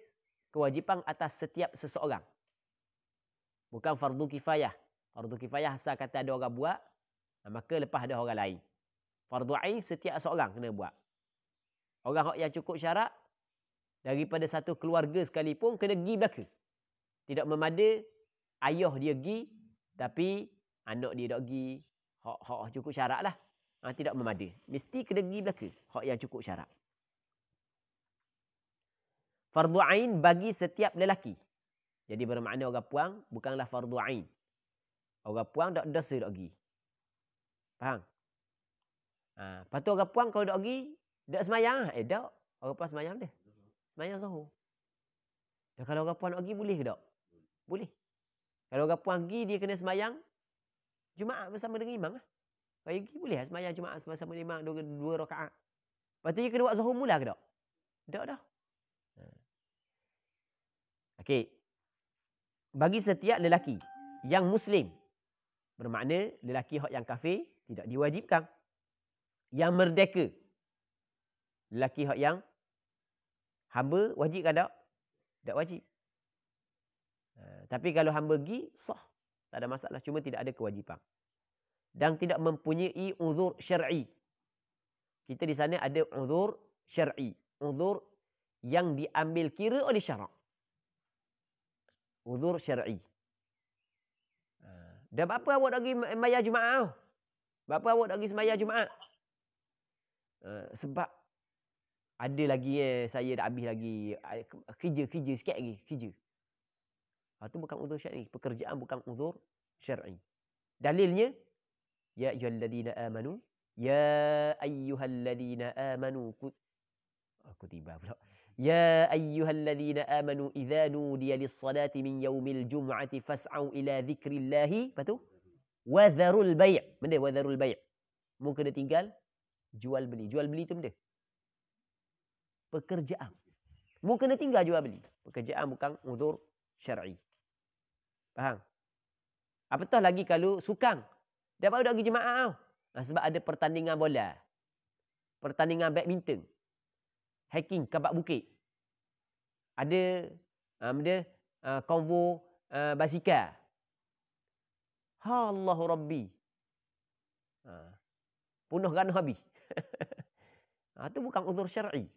kewajipan atas setiap seseorang. Bukan fardu kifayah. Fardu kifayah asal kata ada orang buat, maka lepas ada orang lain. Fardu ain setiap seseorang kena buat. Orang yang cukup syarat, daripada satu keluarga sekalipun kena pergi belaka. Tidak memada ayah dia pergi tapi anak dia tak pergi. Hak-hak cukup syarat lah. Ha, tidak memada. Mesti kena pergi belaka. Hak yang cukup syarat. Fardu ain bagi setiap lelaki. Jadi bermakna orang puang bukanlah fardu ain. Orang puang tak dosa tak pergi. Faham? Ha, lepas orang puang kalau tak pergi, tak semayang lah. Eh tak. Orang puang semayang dia. Semayang Zohor. Dan kalau orang puan nak pergi boleh ke tak? Boleh. Kalau orang puan pergi dia kena semayang Jumaat bersama dengan imam lah. Kalau pergi boleh lah semayang Jumaat bersama dengan imam dua, dua rakaat. Lepas tu dia kena buat Zohor mula ke tak? Tak dah. Ha. Okey. Bagi setiap lelaki yang Muslim. Bermakna lelaki yang kafir tidak diwajibkan. Yang merdeka. Lelaki yang hamba wajib ke tak? Tak wajib. Uh, tapi kalau hamba pergi, sah. Tak ada masalah. Cuma tidak ada kewajipan. Dan tidak mempunyai uzur syar'i. Kita di sana ada uzur syar'i. Uzur yang diambil kira oleh syarak. Uzur syar'i. Ha, dan apa awak lagi semayah Jumaat? Apa awak lagi semayah Jumaat? Ha, sebab ada lagi eh, saya dah habis lagi kerja-kerja sikit lagi kerja. Ha tu bukan uzur syar'i, pekerjaan bukan uzur syar'i. Dalilnya ya ayyuhalladzina amanu ya ayyuhalladzina amanu kut aku oh, tiba pula. Ya ayyuhalladzina amanu idza nudiya lis-salati min yaumil jum'ati fas'au ila dzikrillahi. Apa tu? Wadharul bai'. Benda wadharul bai'. mungkin kena tinggal jual beli. Jual beli tu benda pekerjaan. Mu kena tinggal juga beli. Pekerjaan bukan uzur syar'i. Faham? Apatah lagi kalau sukang. Dia baru dah pergi jemaah tau. Nah, sebab ada pertandingan bola. Pertandingan badminton. Hacking kabak bukit. Ada um, ah, dia, uh, ah, konvo uh, ah, basikal. Ha Allah Rabbi. Ha. Punuh kan habis. ha, itu bukan uzur syar'i.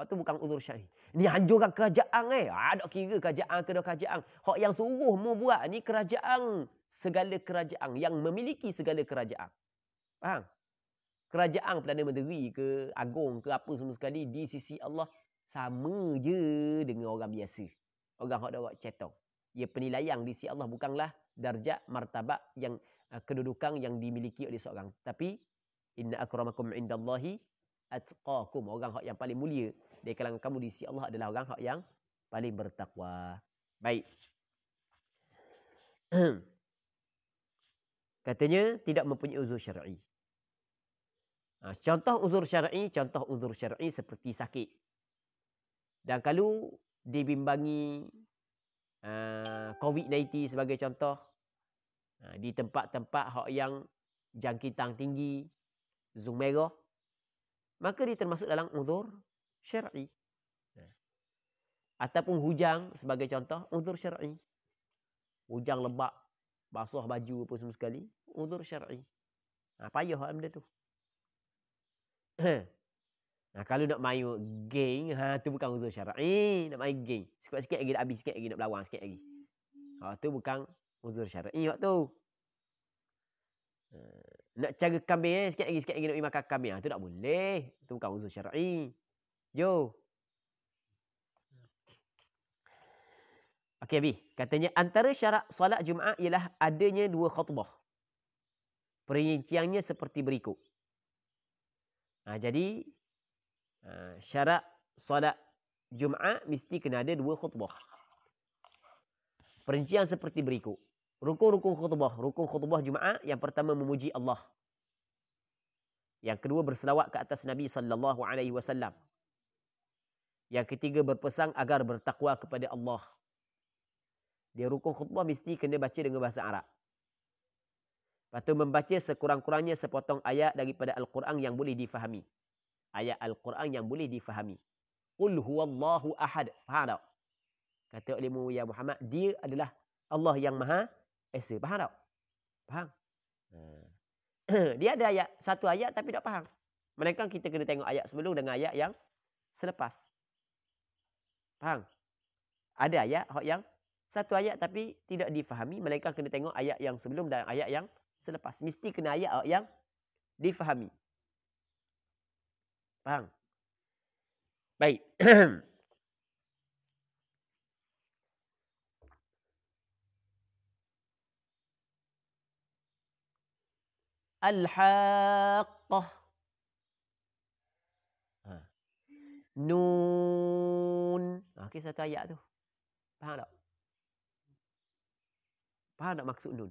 Hak tu bukan uzur syar'i. Ni hanjurkan kerajaan eh. Ada ah, kira kerajaan ke kerajaan. Hak yang suruh mu buat ni kerajaan segala kerajaan yang memiliki segala kerajaan. Faham? Kerajaan Perdana Menteri ke agung ke apa semua sekali di sisi Allah sama je dengan orang biasa. Orang hak dak cetong. Ya penilaian di sisi Allah bukanlah darjat martabat yang eh, kedudukan yang dimiliki oleh seorang tapi inna akramakum indallahi atqakum orang hak yang paling mulia dari kalangan kamu di sisi Allah adalah orang yang paling bertakwa. Baik. Katanya tidak mempunyai uzur syar'i. Ha, contoh uzur syar'i, contoh uzur syar'i seperti sakit. Dan kalau dibimbangi ha, COVID-19 sebagai contoh, ha, di tempat-tempat yang jangkitan tinggi, zoom merah, maka dia termasuk dalam uzur syar'i. Ya. Ataupun hujang sebagai contoh udzur syar'i. Hujang lebak basuh baju apa semua sekali, udzur syar'i. Ha payah benda tu. nah ha, kalau nak main geng ha tu bukan uzur syar'i, nak main geng. Sikit-sikit lagi nak habis sikit lagi nak berlawan sikit lagi. Ha tu bukan uzur syar'i waktu tu. Ha, nak cari kambing eh, sikit lagi, sikit lagi nak pergi makan kambing. Itu ha, tak boleh. Itu bukan uzur syar'i. Yo, Okey, Abi. Katanya antara syarat solat Jumaat ialah adanya dua khutbah. Perinciannya seperti berikut. Ha, jadi, ha, syarat solat Jumaat mesti kena ada dua khutbah. Perincian seperti berikut. Rukun-rukun khutbah. Rukun khutbah Jumaat yang pertama memuji Allah. Yang kedua berselawat ke atas Nabi sallallahu alaihi wasallam yang ketiga berpesan agar bertakwa kepada Allah. Dia rukun khutbah mesti kena baca dengan bahasa Arab. Lepas tu membaca sekurang-kurangnya sepotong ayat daripada Al-Quran yang boleh difahami. Ayat Al-Quran yang boleh difahami. Qul Allahu ahad. Faham tak? Kata oleh Muhammad Muhammad, dia adalah Allah yang maha esa. Faham tak? Faham? Hmm. dia ada ayat, satu ayat tapi tak faham. Melainkan kita kena tengok ayat sebelum dengan ayat yang selepas. Faham? Ada ayat hak yang satu ayat tapi tidak difahami, mereka kena tengok ayat yang sebelum dan ayat yang selepas. Mesti kena ayat hak yang difahami. Faham? Baik. Al-Haqqah. Ha. Nun nun. Ah. Okay, satu ayat tu. Faham tak? Faham tak maksud nun?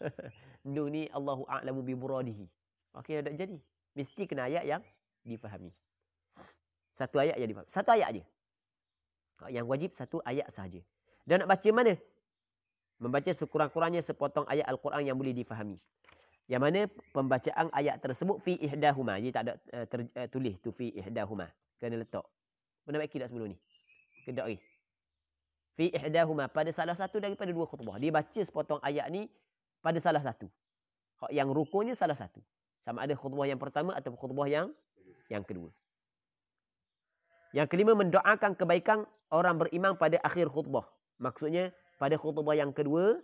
nun ni Allahu a'lamu bi muradihi. Okey, ada jadi. Mesti kena ayat yang difahami. Satu ayat yang difahami. Satu ayat aje. Ah, yang wajib satu ayat sahaja. Dan nak baca mana? Membaca sekurang-kurangnya sepotong ayat Al-Quran yang boleh difahami. Yang mana pembacaan ayat tersebut fi ihdahuma. Jadi tak ada uh, ter, uh, tulis tu fi ihdahuma. Kena letak. Mana baik kita sebelum ni? Kedak ni. Fi ihdahuma pada salah satu daripada dua khutbah. Dia baca sepotong ayat ni pada salah satu. yang rukunnya salah satu. Sama ada khutbah yang pertama atau khutbah yang yang kedua. Yang kelima mendoakan kebaikan orang beriman pada akhir khutbah. Maksudnya pada khutbah yang kedua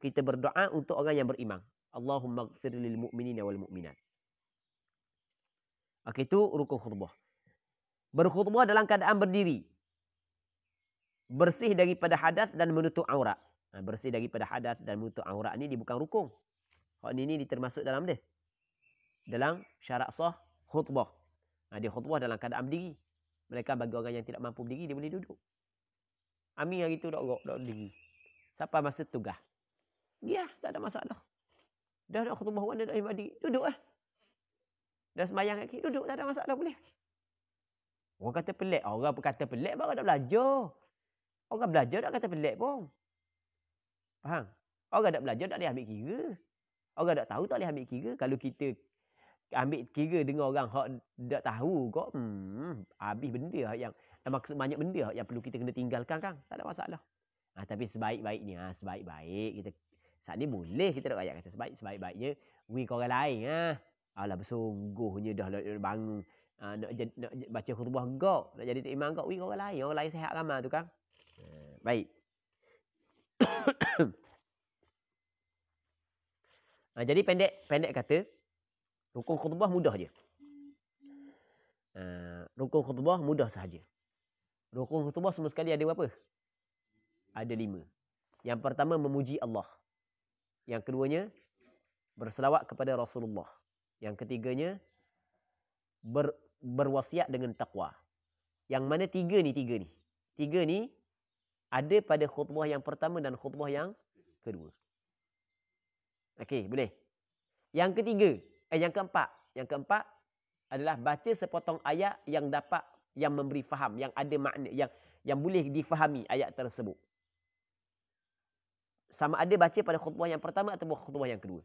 kita berdoa untuk orang yang beriman. Allahummaghfir lil mu'minina wal mu'minat. Okey itu rukun khutbah berkhutbah dalam keadaan berdiri. Bersih daripada hadas dan menutup aurat. Ha, bersih daripada hadas dan menutup aurat ini dia bukan rukung. Hak ini, ini termasuk dalam dia. Dalam syarat sah khutbah. Ha, dia khutbah dalam keadaan berdiri. Mereka bagi orang yang tidak mampu berdiri, dia boleh duduk. Amin hari itu, dok-dok, dok berdiri. Siapa masa tugas? Ya, lah, tak ada masalah. Dah nak khutbah, dia nak ibadik. Duduklah. Dah semayang kaki, duduk. Tak ada masalah, boleh. Orang kata pelik. Orang kata pelik baru tak belajar. Orang belajar tak kata pelik pun. Faham? Orang tak belajar tak boleh ambil kira. Orang tak tahu tak boleh ambil kira. Kalau kita ambil kira dengan orang yang tak tahu kok. Hmm, habis benda yang maksud banyak benda yang perlu kita kena tinggalkan kan. Tak ada masalah. Ha, tapi sebaik-baiknya. Ha, sebaik-baik. kita Saat ni boleh kita nak kata sebaik. Sebaik-baiknya. Wink orang lain. Ha. Alah bersungguhnya dah lah, bangun. Ha, nak, jad, nak baca khutbah kau. Nak jadi imam kau. Wih, orang lain. Orang lain sehat ramah tu kan. Hmm. Baik. ha, jadi pendek pendek kata. Rukun khutbah mudah je. Ha, rukun khutbah mudah sahaja. Rukun khutbah semua sekali ada berapa? Ada lima. Yang pertama memuji Allah. Yang keduanya berselawat kepada Rasulullah. Yang ketiganya ber berwasiat dengan takwa. Yang mana tiga ni, tiga ni. Tiga ni ada pada khutbah yang pertama dan khutbah yang kedua. Okey, boleh. Yang ketiga, eh yang keempat. Yang keempat adalah baca sepotong ayat yang dapat yang memberi faham, yang ada makna, yang yang boleh difahami ayat tersebut. Sama ada baca pada khutbah yang pertama atau khutbah yang kedua.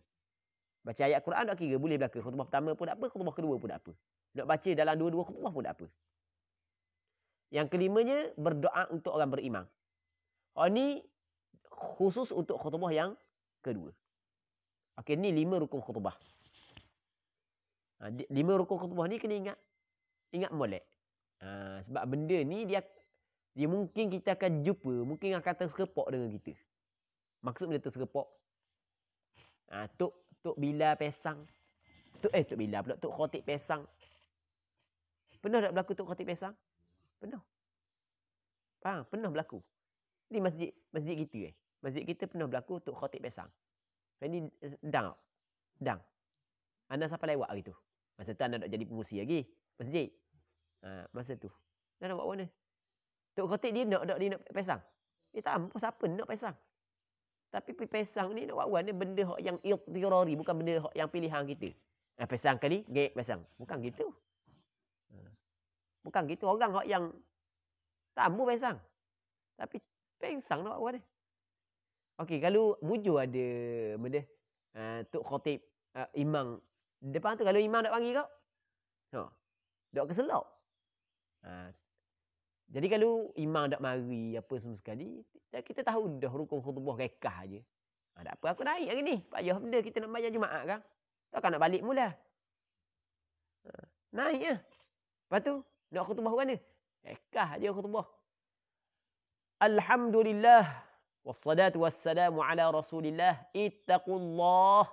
Baca ayat Quran tak kira, boleh belaka. Khutbah pertama pun tak apa, khutbah kedua pun tak apa. Nak baca dalam dua-dua khutbah pun tak apa. Yang kelimanya, berdoa untuk orang beriman. Oh ni khusus untuk khutbah yang kedua. Okay ni lima rukun khutbah. Ha, lima rukun khutbah ni kena ingat. Ingat boleh. Ha, sebab benda ni dia dia mungkin kita akan jumpa, mungkin akan terserepok dengan kita. Maksud bila terserepok? Ha, tok, tok bila pesang. Tok, eh, tok bila pula. Tok khotik pesang. Pernah tak berlaku tu khatib pesang? Pernah. Faham? Pernah berlaku. Ni masjid masjid kita eh. Masjid kita pernah berlaku tu khatib pesang. Ini eh, dang. Dang. Anda siapa lewat hari tu? Masa tu anda nak jadi pengurusi lagi. Masjid. Ha, masa tu. Dan nak buat mana? Tok Khotik dia nak, nak dia nak pesang. Dia tak ampun siapa nak pesang. Tapi pesang ni nak buat mana? Benda yang iltirari. Bukan benda yang pilihan kita. Eh, ha, pesang kali, gek pesang. Bukan gitu. Bukan gitu, orang hak yang tamu pensang. Tapi pensang nak buat ni. Okey, kalau bujur ada benda uh, Tok Khatib uh, ah, imam depan tu kalau imam nak panggil kau. Ha. dok keselok. Ha. Jadi kalau imam nak mari apa semua sekali, kita tahu dah rukun khutbah rekah aje. Ha, tak apa aku naik hari ni. Payah benda kita nak bayar Jumaat kan. tak nak balik mula. Ha, naik je. Ya. Lepas tu, Nak khutbah bukan dia? Nikah dia khutbah. Alhamdulillah. Wassalatu wassalamu ala rasulillah. Ittaqullah.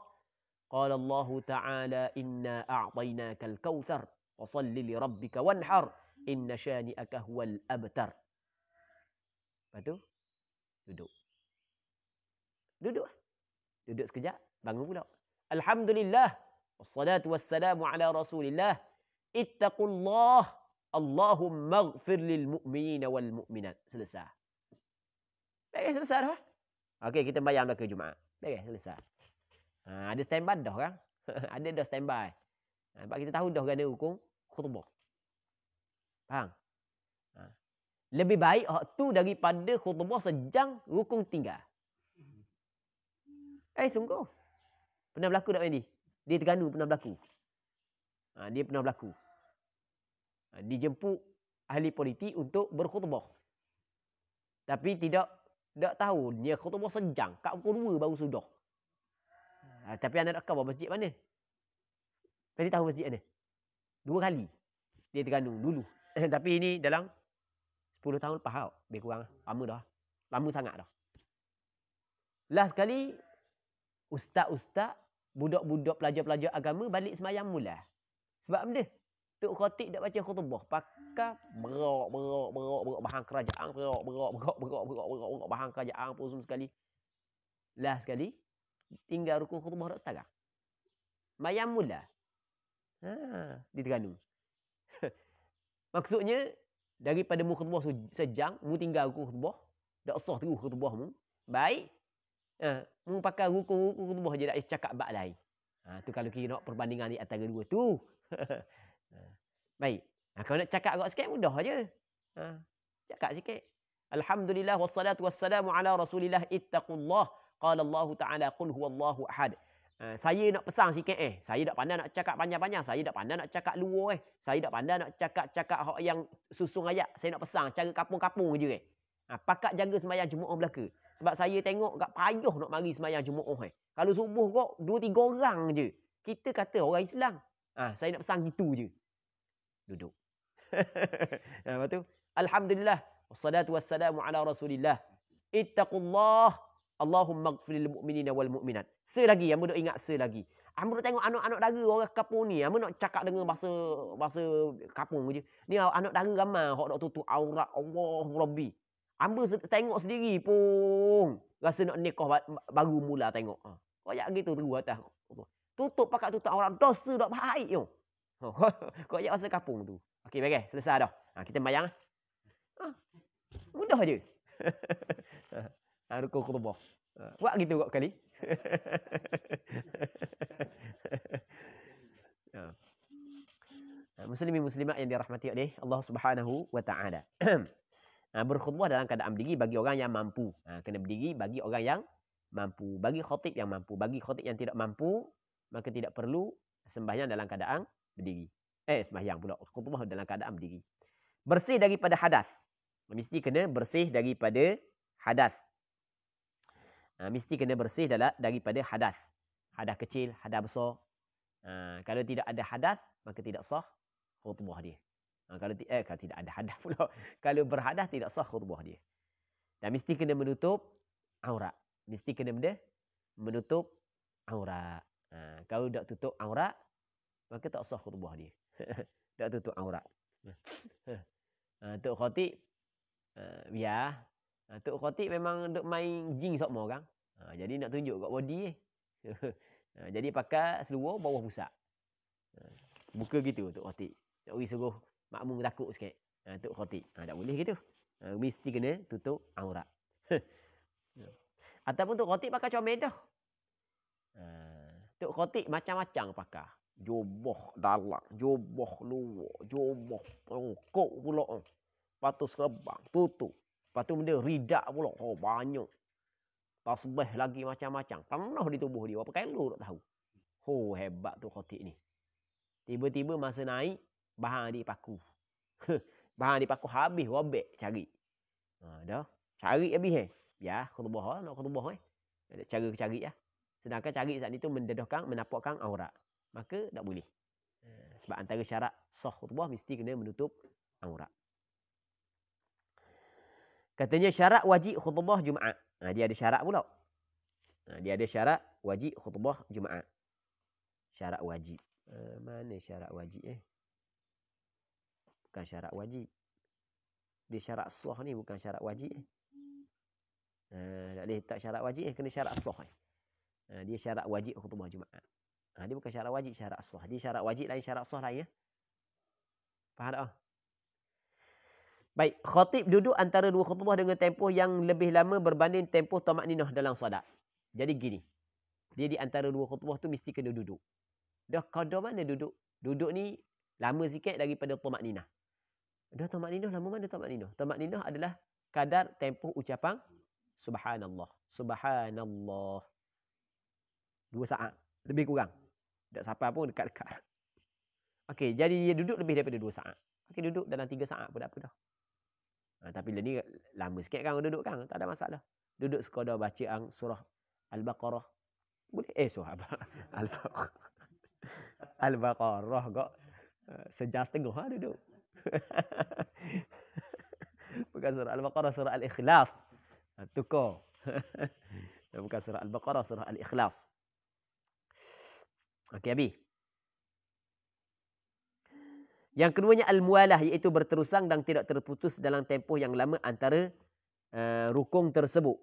Qala Allah ta'ala inna a'tainaka al-kawthar. Fasalli li rabbika wanhar. Inna shani'aka huwal abtar. Lepas tu, duduk. Duduk. Duduk sekejap, bangun pula. Alhamdulillah. Wassalatu wassalamu ala rasulillah. Ittaqullah. Allahumma ghafir lil mu'minin wal mu'minat. Selesai. Baik, selesai dah. Okey, kita bayang dah ke Jumaat. Baik, selesai. Ha, ada standby dah kan? ada dah standby. Ha, sebab kita tahu dah kerana hukum khutbah. Faham? Ha. Lebih baik tu daripada khutbah sejang hukum tinggal. Eh, sungguh. Pernah berlaku tak, Mandy? Dia terganu pernah berlaku. Ha, dia pernah berlaku. Ha, dijemput ahli politik untuk berkhutbah. Tapi tidak tidak tahu dia khutbah senjang, kat pukul 2 baru sudah. Ha, tapi anda nak kau masjid mana? Tadi tahu masjid mana? Dua kali. Dia terganung dulu. tapi ini dalam 10 tahun lepas tau. Lebih kurang lama dah. Lama sangat dah. Last kali, ustaz-ustaz, budak-budak pelajar-pelajar agama balik semayang mula. Sebab apa dia? Tok Khatib dak baca khutbah, pakak merok merok merok merok bahan kerajaan, merok merok merok merok merok merok merok bahang kerajaan pun semua sekali. Last sekali tinggal rukun khutbah dak setara. Mayam mula. Ha, di Terengganu. Maksudnya daripada mu khutbah sejang, mu tinggal rukun khutbah, dak sah terus khutbah mu. Baik. Ha, mu pakai rukun-rukun khutbah je dak cakap bab lain. Ha, tu kalau kira nak perbandingan ni antara dua tu. Ha. Baik. Ha, kalau nak cakap agak sikit mudah aje. Ha. Cakap sikit. Alhamdulillah wassalatu wassalamu ala Rasulillah ittaqullah qala Allah Taala qul huwallahu ahad. Ha, saya nak pesan sikit eh. Saya tak pandai nak cakap panjang-panjang. Saya tak pandai nak cakap luar eh. Saya tak pandai nak cakap-cakap hak yang susung ayat. Saya nak pesan cara kapung-kapung je eh. Ha, pakat jaga sembahyang Jumaah belaka. Sebab saya tengok gak payah nak mari sembahyang Jumaah eh. Kalau subuh kok 2 3 orang je. Kita kata orang Islam. ha, saya nak pesan gitu je duduk. Lepas tu, Alhamdulillah. Wassalatu wassalamu ala rasulillah. Ittaqullah. Allahumma gfilil mu'minina wal mu'minat. Se lagi, Amr nak ingat se lagi. Amr ah, tengok anak-anak dara orang kapung ni. Amr ah, nak cakap dengan bahasa bahasa kapung je. Ni anak dara ramai. Hak nak tutup aurat Allah Rabbi. Amr tengok sendiri pun. Rasa nak nikah baru mula tengok. Ha. gitu teru atas. Tutup pakat tutup aurat. Dosa dah baik. Oh, kau ajak masuk kampung tu. Okey, bagai. Selesai dah. Ha, kita bayang. Ha, mudah je. ha, rukun khutbah. Ha, buat gitu kau kali. ha. Muslimin muslimat yang dirahmati oleh Allah Subhanahu wa taala. Ha, berkhutbah dalam keadaan berdiri bagi orang yang mampu. Ha, kena berdiri bagi orang yang mampu. Bagi khatib yang mampu. Bagi khatib yang tidak mampu, maka tidak perlu sembahyang dalam keadaan berdiri. Eh, sembahyang pula. Khutbah dalam keadaan berdiri. Bersih daripada hadas. Mesti kena bersih daripada hadas. Ha, mesti kena bersih daripada hadas. Hadas kecil, hadas besar. Ha, kalau tidak ada hadas, maka tidak sah khutbah dia. Ha, kalau, eh, kalau tidak ada hadas pula. Kalau berhadas, tidak sah khutbah dia. Dan mesti kena menutup aurat. Mesti kena benda menutup aurat. Kalau tidak tutup aurat, maka tak sah khutbah dia. tak tutup aurat. Ha, Tok Khatib ha, biar. Ha, Tok Khatib memang duk main jing sok kan. Ha, jadi nak tunjuk kat body eh. ha, jadi pakai seluar bawah pusat. Ha, buka gitu Tok Khatib. Tak boleh suruh makmum takut sikit. Ha, Tok Khatib. Ha, tak boleh gitu. Ha, mesti kena tutup aurat. Ataupun Tok Khatib pakai comel dah. Ha, Tok Khatib macam-macam pakai. Jubah dalak, jubah luar, jubah perungkuk pula. Patut serebang, tutup. Patu benda ridak pula. Oh, banyak. Tasbih lagi macam-macam. Penuh di tubuh dia. Apa kain lu tak tahu. Oh, hebat tu khotik ni. Tiba-tiba masa naik, bahan di paku. bahan di paku habis, wabek cari. Ha, dah. Cari habis eh. Ha, eh. Ya, khutubah lah. Nak khutubah eh. Cari-cari lah. Sedangkan cari saat itu mendedahkan, menapakkan aurat maka tak boleh. Hmm. Sebab antara syarat sah khutbah mesti kena menutup aurat. Katanya syarat wajib khutbah Jumaat. Ha, dia ada syarat pula. Ha, dia ada syarat wajib khutbah Jumaat. Syarat wajib. Ha, mana syarat wajib eh? Bukan syarat wajib. Dia syarat sah ni bukan syarat wajib eh? Ha, tak boleh tak syarat wajib eh? Kena syarat sah eh? Ha, dia syarat wajib khutbah Jumaat. Ha, dia bukan syarat wajib, syarat sah. Dia syarat wajib lain syarat sah lain. Ya? Faham tak? Oh? Baik, khatib duduk antara dua khutbah dengan tempoh yang lebih lama berbanding tempoh tamak ninah dalam solat. Jadi gini. Dia di antara dua khutbah tu mesti kena duduk. Dah kadar mana duduk? Duduk ni lama sikit daripada tamak ninah. Dah tamak ninah lama mana tamak ninah? Tamak ninah adalah kadar tempoh ucapan subhanallah. Subhanallah. Dua saat. Lebih kurang. Tak sampai pun dekat-dekat. Okey, jadi dia duduk lebih daripada dua saat. Okey, duduk dalam tiga saat pun tak apa dah. Ha, tapi dia ni lama sikit kan duduk kan, tak ada masalah. Duduk sekadar baca ang surah Al-Baqarah. Boleh eh surah apa? Al-Baqarah. Al-Baqarah kok ha, sejam setengah ha, duduk. Bukan surah Al-Baqarah, surah Al-Ikhlas. Ha, tukar. Bukan surah Al-Baqarah, surah Al-Ikhlas. Okey Abi. Yang keduanya al-mualah iaitu berterusan dan tidak terputus dalam tempoh yang lama antara uh, rukung tersebut.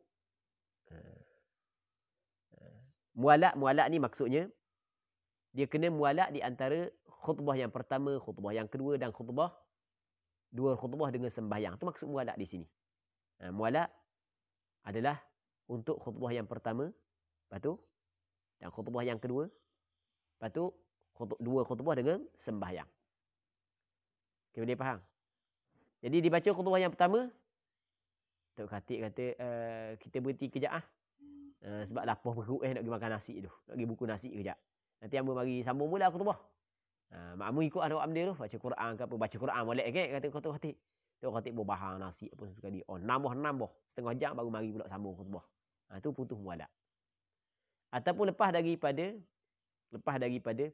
Eh, mualak, mualak ni maksudnya dia kena mualak di antara khutbah yang pertama, khutbah yang kedua dan khutbah dua khutbah dengan sembahyang. Itu maksud mualak di sini. Ha, mualak adalah untuk khutbah yang pertama, lepas tu dan khutbah yang kedua, Lepas tu dua khutbah dengan sembahyang. Okey boleh faham? Jadi dibaca khutbah yang pertama Tok Katik kata uh, kita berhenti kejap ah. Uh, sebab lapar perut eh nak pergi makan nasi tu. Nak pergi buku nasi kejap. Nanti ambo bagi sambung mula khutbah. Ha uh, eh, makmum ikut ada amdir tu baca Quran ke apa baca Quran boleh ke kata Tok Katik. Tok Katik berbahang nasi apa sekali. Oh nambah nambah setengah jam baru mari pula sambung khutbah. Itu uh, ah, tu putus mualak. Ataupun lepas daripada lepas daripada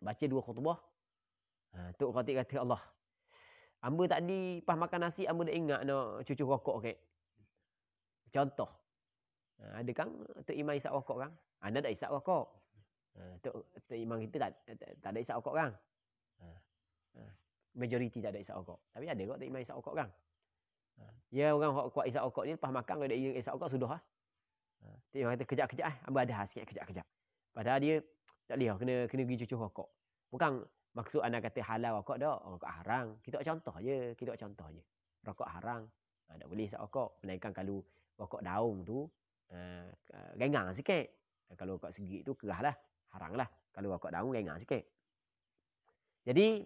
baca dua khutbah ha tok khatib kata Allah hamba tadi pas makan nasi hamba dah ingat nak cucu rokok ke contoh ha ada kang tok imam isak rokok kang anda ah, dah isak rokok ha tok tok imam kita tak tak, ada isak rokok kang ha, ha majoriti tak ada isak rokok tapi ada kok tok imam isap rokok kan ya orang kuat, kuat isap rokok ni lepas makan dia isak rokok sudahlah ha tok imam kata kejap-kejap eh ah. hamba ada sikit kejap-kejap Padahal dia tak boleh kena kena pergi cucuk rokok. Bukan maksud anak kata halal rokok dah, oh, rokok haram. Kita buat contoh je, kita buat contoh je. Rokok haram, ha, ah, tak boleh isap rokok. Melainkan kalau rokok daun tu, uh, uh sikit. Kalau rokok segi tu kerah lah, haranglah. Kalau rokok daun, gengang sikit. Jadi,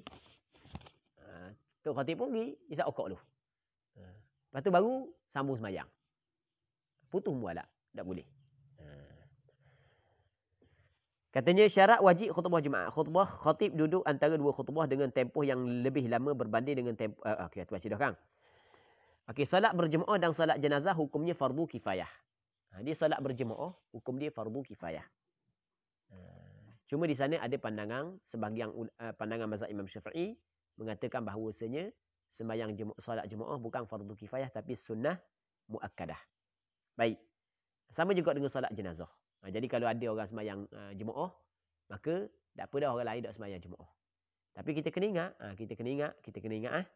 uh, Tok Khotib pun pergi isap rokok dulu. lepas tu baru sambung semayang. Putuh mualak, tak boleh. Katanya syarat wajib khutbah jemaah. Khutbah khatib duduk antara dua khutbah dengan tempoh yang lebih lama berbanding dengan tempoh. Uh, Okey, terima kasih dah, Kang. Okey, salat berjemaah dan salat jenazah hukumnya fardu kifayah. Ha, dia salat berjemaah, hukum dia fardu kifayah. Ha, cuma di sana ada pandangan sebahagian uh, pandangan mazhab Imam Syafi'i mengatakan bahawasanya sembahyang jemaah salat jemaah bukan fardu kifayah tapi sunnah muakkadah. Baik. Sama juga dengan salat jenazah. Ha, jadi kalau ada orang sembahyang uh, ha, jemaah, maka tak apa dah orang lain tak sembahyang jemaah. Tapi kita kena ingat, ha, kita kena ingat, kita kena ingat. Eh.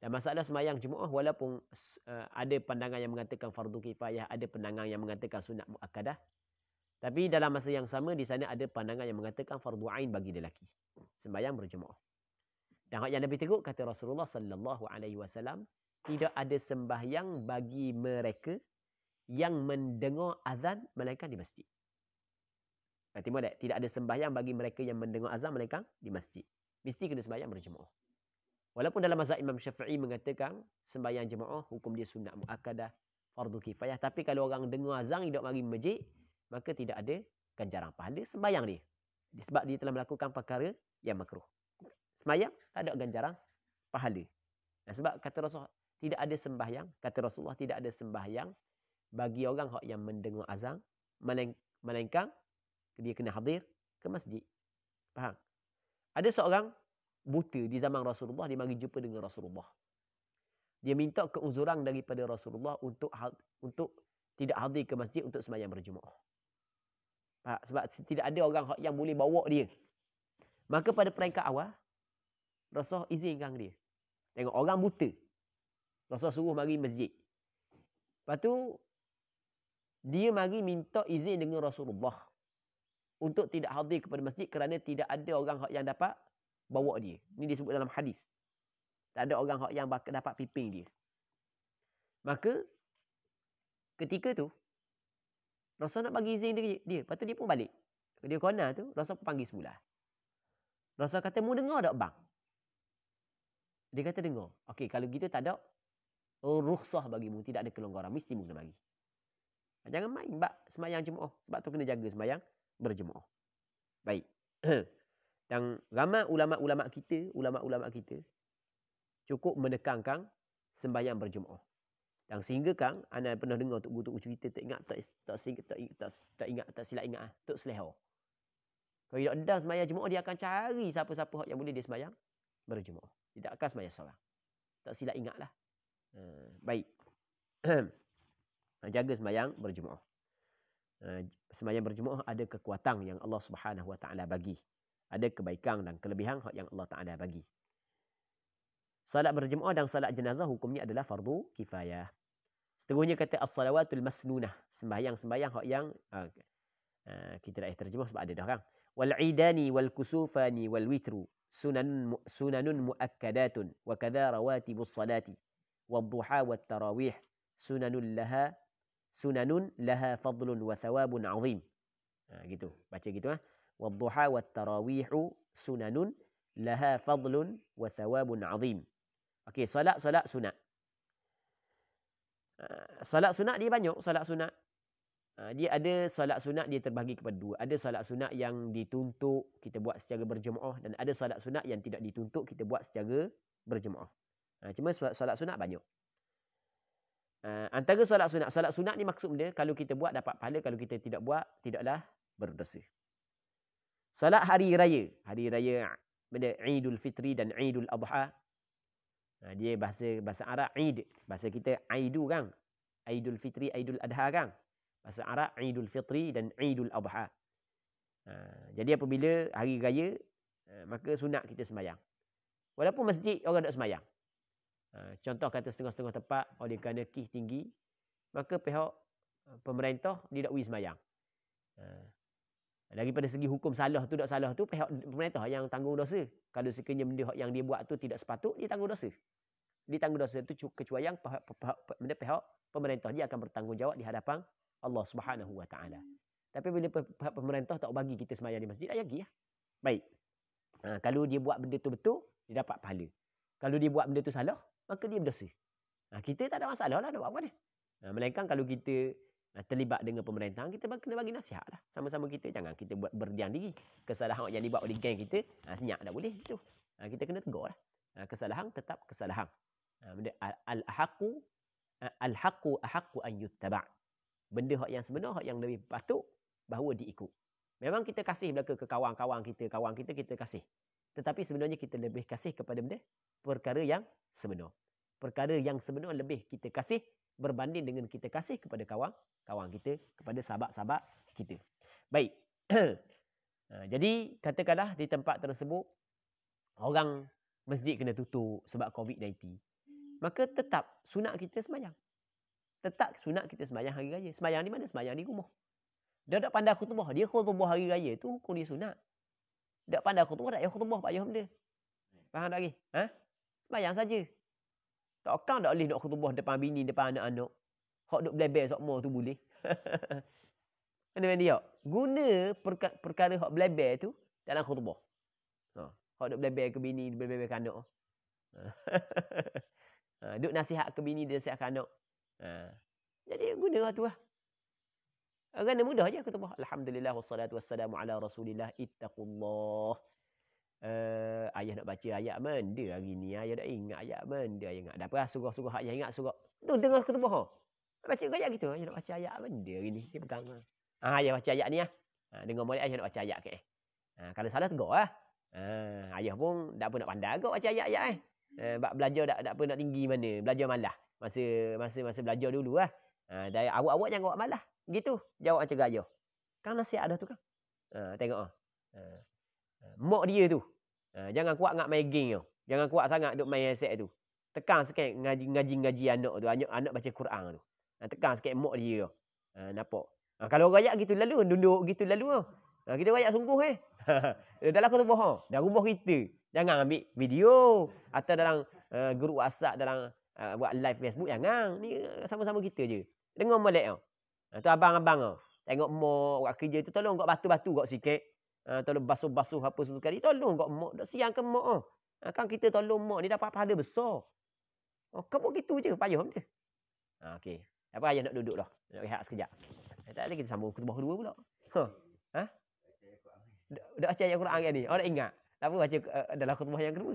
Dan masalah sembahyang jemaah, walaupun uh, ada pandangan yang mengatakan fardu kifayah, ada pandangan yang mengatakan sunat mu'akadah. Tapi dalam masa yang sama, di sana ada pandangan yang mengatakan fardu ain bagi lelaki. Sembahyang berjemaah. Dan yang lebih teguk, kata Rasulullah Sallallahu Alaihi Wasallam, tidak ada sembahyang bagi mereka yang mendengar azan melainkan di masjid. Nanti mula tidak ada sembahyang bagi mereka yang mendengar azan mereka di masjid. Mesti kena sembahyang berjemaah. Walaupun dalam mazhab Imam Syafi'i mengatakan sembahyang jemaah hukum dia sunat muakkadah fardu kifayah tapi kalau orang dengar azan hidup mari masjid maka tidak ada ganjaran pahala sembahyang dia disebab dia telah melakukan perkara yang makruh. Sembahyang tak ada ganjaran pahala. Dan sebab kata Rasulullah tidak ada sembahyang, kata Rasulullah tidak ada sembahyang bagi orang yang mendengar azan melainkan dia kena hadir ke masjid. Faham? Ada seorang buta di zaman Rasulullah dia mari jumpa dengan Rasulullah. Dia minta keuzuran daripada Rasulullah untuk ha-, untuk tidak hadir ke masjid untuk sembahyang berjumaah. Faham? Sebab tidak ada orang ha-, yang boleh bawa dia. Maka pada peringkat awal Rasul izinkan dia. Tengok orang buta. Rasul suruh mari masjid. Lepas tu dia mari minta izin dengan Rasulullah untuk tidak hadir kepada masjid kerana tidak ada orang yang dapat bawa dia. Ini disebut dalam hadis. Tak ada orang yang dapat piping dia. Maka ketika tu Rasul nak bagi izin dia, dia. Lepas tu dia pun balik. Dia kona tu, Rasul pun panggil semula. Rasul kata, mu dengar tak bang? Dia kata, dengar. Okey, kalau gitu tak ada oh, rukhsah bagimu. Tidak ada kelonggaran. Mesti mu kena bagi. Jangan main. Sebab semayang cuma. Oh, sebab tu kena jaga semayang berjemaah. Baik. Dan ramai ulama-ulama kita, ulama-ulama kita cukup menekankan sembahyang berjemaah. Dan sehingga kang ana pernah dengar tok guru tok cerita tak ingat tak tak ingat tak, tak, tak ingat tak silap ingat ah tok Seleha. Kalau tidak ada sembahyang jemaah dia akan cari siapa-siapa yang boleh dia sembahyang berjemaah. Tidak akan sembahyang seorang. Tak silap ingatlah. Hmm, baik. Jaga sembahyang berjemaah. Eh, sembahyang berjemaah ada kekuatan yang Allah Subhanahu Wa Taala bagi. Ada kebaikan dan kelebihan yang Allah Taala bagi. Salat berjemaah dan salat jenazah hukumnya adalah fardu kifayah. Seterusnya kata as-salawatul masnunah, sembahyang-sembahyang hak yang uh, uh, kita dah terjemah sebab ada dah kan. Wal idani wal kusufani wal witru sunan sunanun muakkadatun wa kadha rawatibus salati wad duha wat tarawih sunanul laha sunanun laha fadlun wa thawabun azim. Ha, gitu. Baca gitu ah. Ha? Wa dhuha wa tarawihu sunanun laha fadlun wa thawabun azim. Okey, solat-solat sunat. Ha, solat sunat dia banyak, solat sunat. Ha, dia ada solat sunat dia terbagi kepada dua. Ada solat sunat yang dituntut kita buat secara berjemaah dan ada solat sunat yang tidak dituntut kita buat secara berjemaah. Ha, cuma solat sunat banyak. Uh, antara solat sunat. Solat sunat ni maksud dia kalau kita buat dapat pahala. Kalau kita tidak buat, tidaklah berdosa. Solat hari raya. Hari raya benda Idul Fitri dan Idul Adha. Uh, dia bahasa bahasa Arab Id. Bahasa kita Aidu kan? Idul Fitri, Idul Adha kan? Bahasa Arab Idul Fitri dan Idul Adha. Uh, jadi apabila hari raya, uh, maka sunat kita sembahyang. Walaupun masjid orang tak sembahyang. Ah, contoh kata setengah-setengah tempat oleh kerana kih tinggi, maka pihak ah, pemerintah didakwi sembahyang. Ah, daripada segi hukum salah tu, tak salah tu, pihak pemerintah yang tanggung dosa. Kalau sekiranya benda yang dia buat tu tidak sepatut, dia tanggung dosa. Dia tanggung dosa tu kecuali yang pihak, pihak, pihak, pihak pemerintah dia akan bertanggungjawab di hadapan Allah Subhanahu Wa Taala. Tapi bila pihak pemerintah tak bagi kita semayang di masjid, ayah gi lah. Baik. kalau dia buat benda tu betul, dia dapat pahala. Kalau dia buat benda tu salah, maka dia berdosa. Ha, kita tak ada masalah lah nak buat apa dia. Ha, melainkan kalau kita ha, terlibat dengan pemerintah, kita kena bagi nasihat lah. Sama-sama kita jangan kita buat berdiam diri. Kesalahan yang dibuat oleh geng kita, ha, senyap dah boleh. Itu. Ha, kita kena tegur lah. Ha, kesalahan tetap kesalahan. Ha, benda al-haqqu ha, al-haqqu ahaqqu an benda hak yang sebenar hak yang lebih patut bahawa diikut memang kita kasih belaka ke kawan-kawan kita kawan kita kita kasih tetapi sebenarnya kita lebih kasih kepada benda perkara yang sebenar. Perkara yang sebenar lebih kita kasih berbanding dengan kita kasih kepada kawan kawan kita, kepada sahabat-sahabat kita. Baik. Ha, jadi katakanlah di tempat tersebut orang masjid kena tutup sebab COVID-19. Maka tetap sunat kita semayang. Tetap sunat kita semayang hari raya. Semayang di mana? Semayang di rumah. Dia tak pandai khutbah. Dia khutbah hari raya itu hukum dia sunat. Tak pandai khutbah, tak payah khutbah Pak Yohm dia. Faham tak lagi? Ha? Semayang saja. Tak kau tak boleh nak khutbah depan bini, depan anak-anak. Hak duk belebel sokmo tu boleh. Ini benda dia. Guna perka perkara hak belebel tu dalam khutbah. Ha. Hak belebel ke bini, belebel ke anak. ha. Duk nasihat ke bini, dia nasihat ke anak. Ha. Jadi guna lah tu lah. Agak ni mudah aja aku tahu. Alhamdulillah wassalatu wassalamu ala Rasulillah. Ittaqullah. Uh, ayah nak baca ayat benda hari ni. Ayah dah ingat ayat benda. Ayah ingat. Dah apa surah-surah ayah ingat surah. Tu dengar aku tahu. Ha. Baca ayat gitu. Ayah nak baca ayat benda hari ni. Dia pegang. Ah ha, ayah baca ayat ni ah. Ha, dengar molek ayah nak baca ayat ke. Okay. Eh. Ha, kalau salah tegur lah. Ha, ayah pun tak pun nak pandai kau baca ayat-ayat eh. Ha, belajar tak tak apa nak tinggi mana. Belajar malah. Masa masa masa belajar dulu lah. Ha, dari awak-awak jangan awak malah. Gitu jawab cikgu ayah. Kan nasihat ada tu kan? Ha, tengok. Ah. Ha. ha mok dia tu. Ha, jangan kuat nak main geng tu. Jangan kuat sangat duk main headset tu. Tekan sikit ngaji-ngaji anak tu. Anak, anak baca Quran tu. Ha, tekan sikit mok dia tu. Ha, nampak. Ha, kalau rakyat gitu lalu. Duduk gitu lalu lah. Ha, kita rakyat sungguh eh. dalam kota bohong. Dah rumah kita. Jangan ambil video. Atau dalam uh, ha, guru WhatsApp. Dalam uh, buat live Facebook. Jangan. Ni sama-sama kita je. Dengar balik tu. Ha. Ha, tu abang-abang ah. Tengok mo, buat kerja tu tolong gak batu-batu gak sikit. Ha, tolong basuh-basuh apa semua sekali. Tolong gak mak. Dak siang ke mo, oh. ah. Ha, kan kita tolong mo, ni dapat pahala besar. Oh, kamu gitu je payah dia. Ah, ha, okey. Apa ayah nak duduk dah. Nak rehat sekejap. Eh, tak ada kita sambung kutubah dua pula. Ha. Ha? Dak baca ayat Quran ni. Oh, nak ingat. Tak apa baca uh, dalam kutubah yang kedua.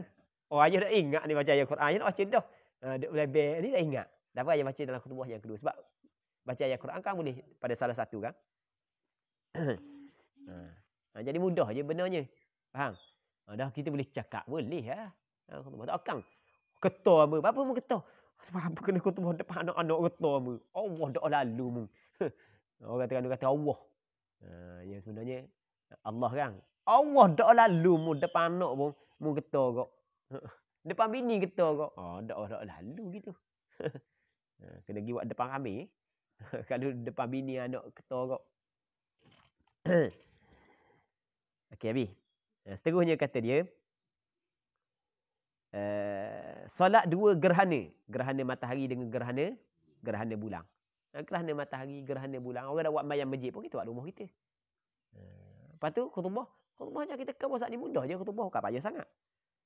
Oh, ayah dah ingat ni baca ayat Quran. Ayah nak baca dah. Uh, dak ni dah ingat. Dah apa ayah baca dalam kutubah yang kedua sebab baca ayat Quran kan boleh pada salah satu kan. Hmm. ha. jadi mudah je benarnya. Faham? Ha, dah kita boleh cakap boleh lah. Ha. Ha, kutubah tak akan. Ketua apa? Apa pun ketua? Sebab apa kena kutubah depan anak-anak ketua apa? Allah dah lalu mu. Orang kata kata Allah. Ha, yang sebenarnya Allah kan. Allah dah lalu mu depan anak pun. Mu ketua kok. depan bini ketua kok. Oh, dah lalu gitu. Ha, kena pergi buat depan kami. Kalau depan bini anak ketorok. Okey Abi. Eh, seterusnya kata dia. Uh, solat dua gerhana. Gerhana matahari dengan gerhana. Gerhana bulan. Eh, gerhana matahari, gerhana bulan. Orang dah buat mayam majid pun kita buat rumah kita. Lepas tu khutubah. Khutubah kita kawal saat ni mudah je. Khutubah bukan payah sangat.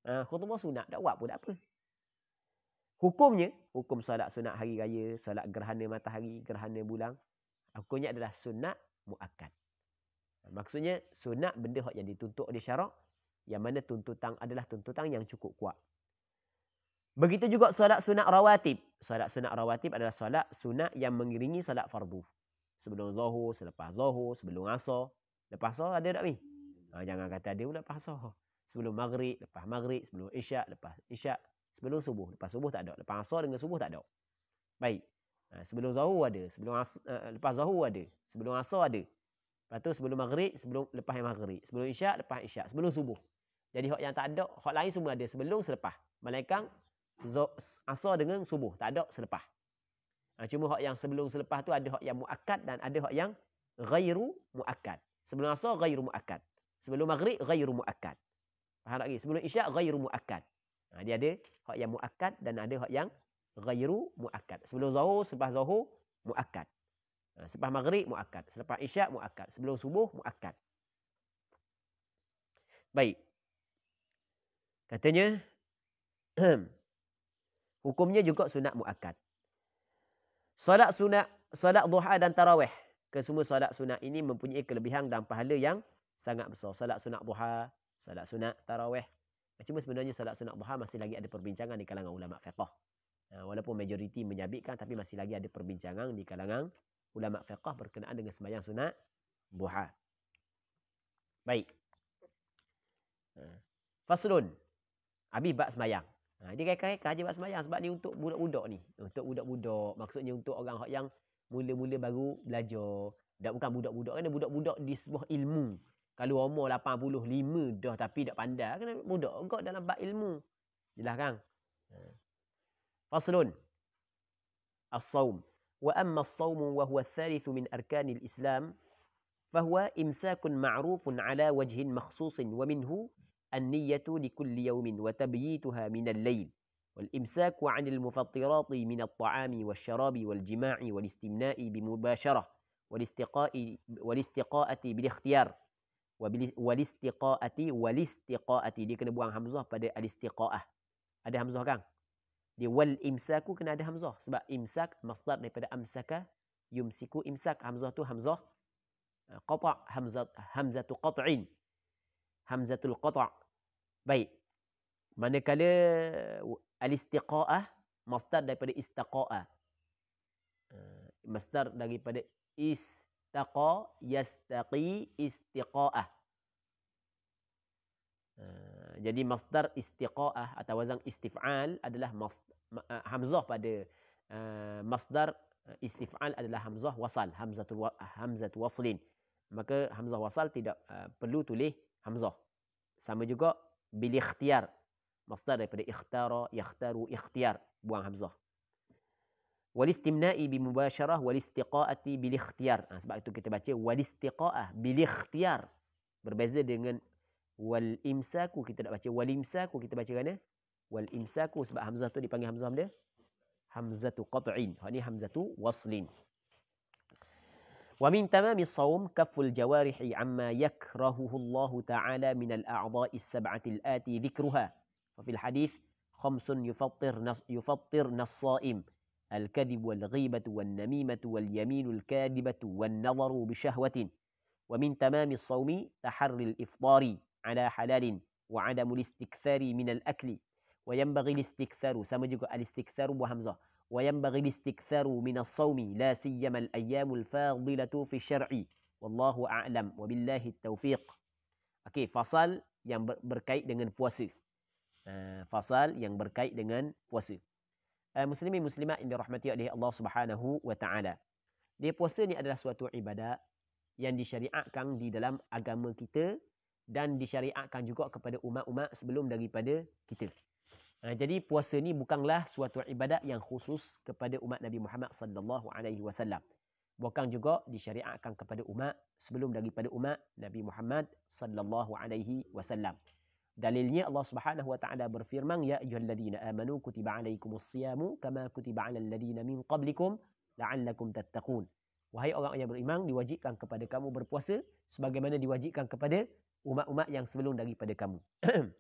Uh, khutubah sunat. Tak buat pun tak apa hukumnya hukum solat sunat hari raya, solat gerhana matahari, gerhana bulan, hukumnya adalah sunat muakkad. Maksudnya sunat benda yang dituntut oleh syarak yang mana tuntutan adalah tuntutan yang cukup kuat. Begitu juga solat sunat rawatib. Solat sunat rawatib adalah solat sunat yang mengiringi solat fardu. Sebelum zuhur, selepas zuhur, sebelum asar. Lepas asar ada tak ni? Ha, ah, jangan kata dia pula lepas asar. Sebelum maghrib, lepas maghrib, sebelum isyak, lepas isyak. Sebelum subuh. Lepas subuh tak ada. Lepas asar dengan subuh tak ada. Baik. Ha, sebelum zahur ada. sebelum as, uh, Lepas zahur ada. Sebelum asar ada. Lepas tu sebelum maghrib, sebelum lepas maghrib. Sebelum isyak, lepas isyak. Sebelum subuh. Jadi hak yang tak ada, hak lain semua ada. Sebelum, selepas. Malaikang, asar dengan subuh. Tak ada, selepas. Ha, cuma hak yang sebelum, selepas tu ada hak yang mu'akad dan ada hak yang gairu mu'akad. Sebelum asar, gairu mu'akad. Sebelum maghrib, gairu mu'akad. Faham lagi? Sebelum isyak, gairu mu'akad. Ha, dia ada hak yang muakkad dan ada hak yang ghairu muakkad. Sebelum zuhur, selepas zuhur muakkad. Ha, selepas maghrib muakkad, selepas isyak muakkad, sebelum subuh muakkad. Baik. Katanya hukumnya juga sunat muakkad. Solat sunat, solat duha dan tarawih. Kesemua solat sunat ini mempunyai kelebihan dan pahala yang sangat besar. Solat sunat duha, solat sunat tarawih, Cuma sebenarnya solat sunat duha masih lagi ada perbincangan di kalangan ulama fiqh. Ah, walaupun majoriti menyabitkan tapi masih lagi ada perbincangan di kalangan ulama fiqh berkenaan dengan sembahyang sunat duha. Baik. Ah, faslun. abi bab sembahyang. Ha, ini kaya-kaya je bab sembahyang sebab ni untuk budak-budak ni. Untuk budak-budak. Maksudnya untuk orang yang mula-mula baru belajar. Dan bukan budak-budak. Kerana budak-budak di sebuah ilmu. Kalau umur 85 dah tapi tak pandai kena budak gak dalam bab ilmu. Jelas kan? Ha. Faslun. As-sawm. Wa amma as-sawm wa huwa ath-thalith min arkanil Islam fa huwa imsakun ma'rufun ala wajhin makhsusin wa minhu an-niyyatu li kulli yawmin wa tabyituha min al-layl والإمساك عن المفطرات من الطعام والشراب والجماع والاستمناء بمباشرة والاستقاء والاستقاءة بالاختيار walistiqaati walistiqaati dia kena buang hamzah pada alistiqaah ada hamzah kan di wal imsaku kena ada hamzah sebab imsak masdar daripada amsaka yumsiku imsak hamzah tu hamzah eh, qata hamzat hamzatu qat'in hamzatul qata baik manakala eh, alistiqaah masdar daripada istaqaa eh, masdar daripada is istaqa yastaqi istiqa'ah. Eh, jadi masdar istiqa'ah atau wazan istif'al adalah eh, hamzah pada eh, masdar istif'al adalah hamzah wasal. Hamzatul hamzat waslin. Maka hamzah wasal tidak perlu tulis hamzah. Sama juga bil ikhtiar. Masdar daripada ikhtara, yakhtaru, ikhtiar. Buang hamzah walistimna'i bi mubasharah walistiqaati bil ikhtiyar ha, sebab itu kita baca walistiqaah bil ikhtiyar berbeza dengan wal imsaku kita tak baca wal imsaku kita baca kerana wal imsaku sebab hamzah tu dipanggil hamzah dia hamzatu qat'in ha ni hamzatu waslin wa min tamami shaum kaful jawarihi amma yakrahuhu Allah ta'ala min al a'dha'i as-sab'ati ati dhikruha fa fil hadith khamsun yufattir nas yufattir nas-sha'im الكذب والغيبة والنميمة واليمين الكاذبة والنظر بشهوة ومن تمام الصوم تحري الإفطار على حلال وعدم الاستكثار من الأكل وينبغي الاستكثار سمجك الاستكثار بهمزة وينبغي الاستكثار من الصوم لا سيما الأيام الفاضلة في الشرع والله أعلم وبالله التوفيق أكي آه، فصل yang berkait dengan puasa. Uh, fasal yang berkait dengan puasa. uh, muslimin muslimat yang dirahmati oleh Allah Subhanahu wa taala. Dia puasa ni adalah suatu ibadat yang disyariatkan di dalam agama kita dan disyariatkan juga kepada umat-umat sebelum daripada kita. Uh, jadi puasa ni bukanlah suatu ibadat yang khusus kepada umat Nabi Muhammad sallallahu alaihi wasallam. Bukan juga disyariatkan kepada umat sebelum daripada umat Nabi Muhammad sallallahu alaihi wasallam. Dalilnya Allah Subhanahu wa taala berfirman ya ayyuhalladzina amanu kutiba alaikumus siyamu kama kutiba alal ladina min qablikum la'allakum tattaqun. Wahai orang yang beriman diwajibkan kepada kamu berpuasa sebagaimana diwajibkan kepada umat-umat yang sebelum daripada kamu.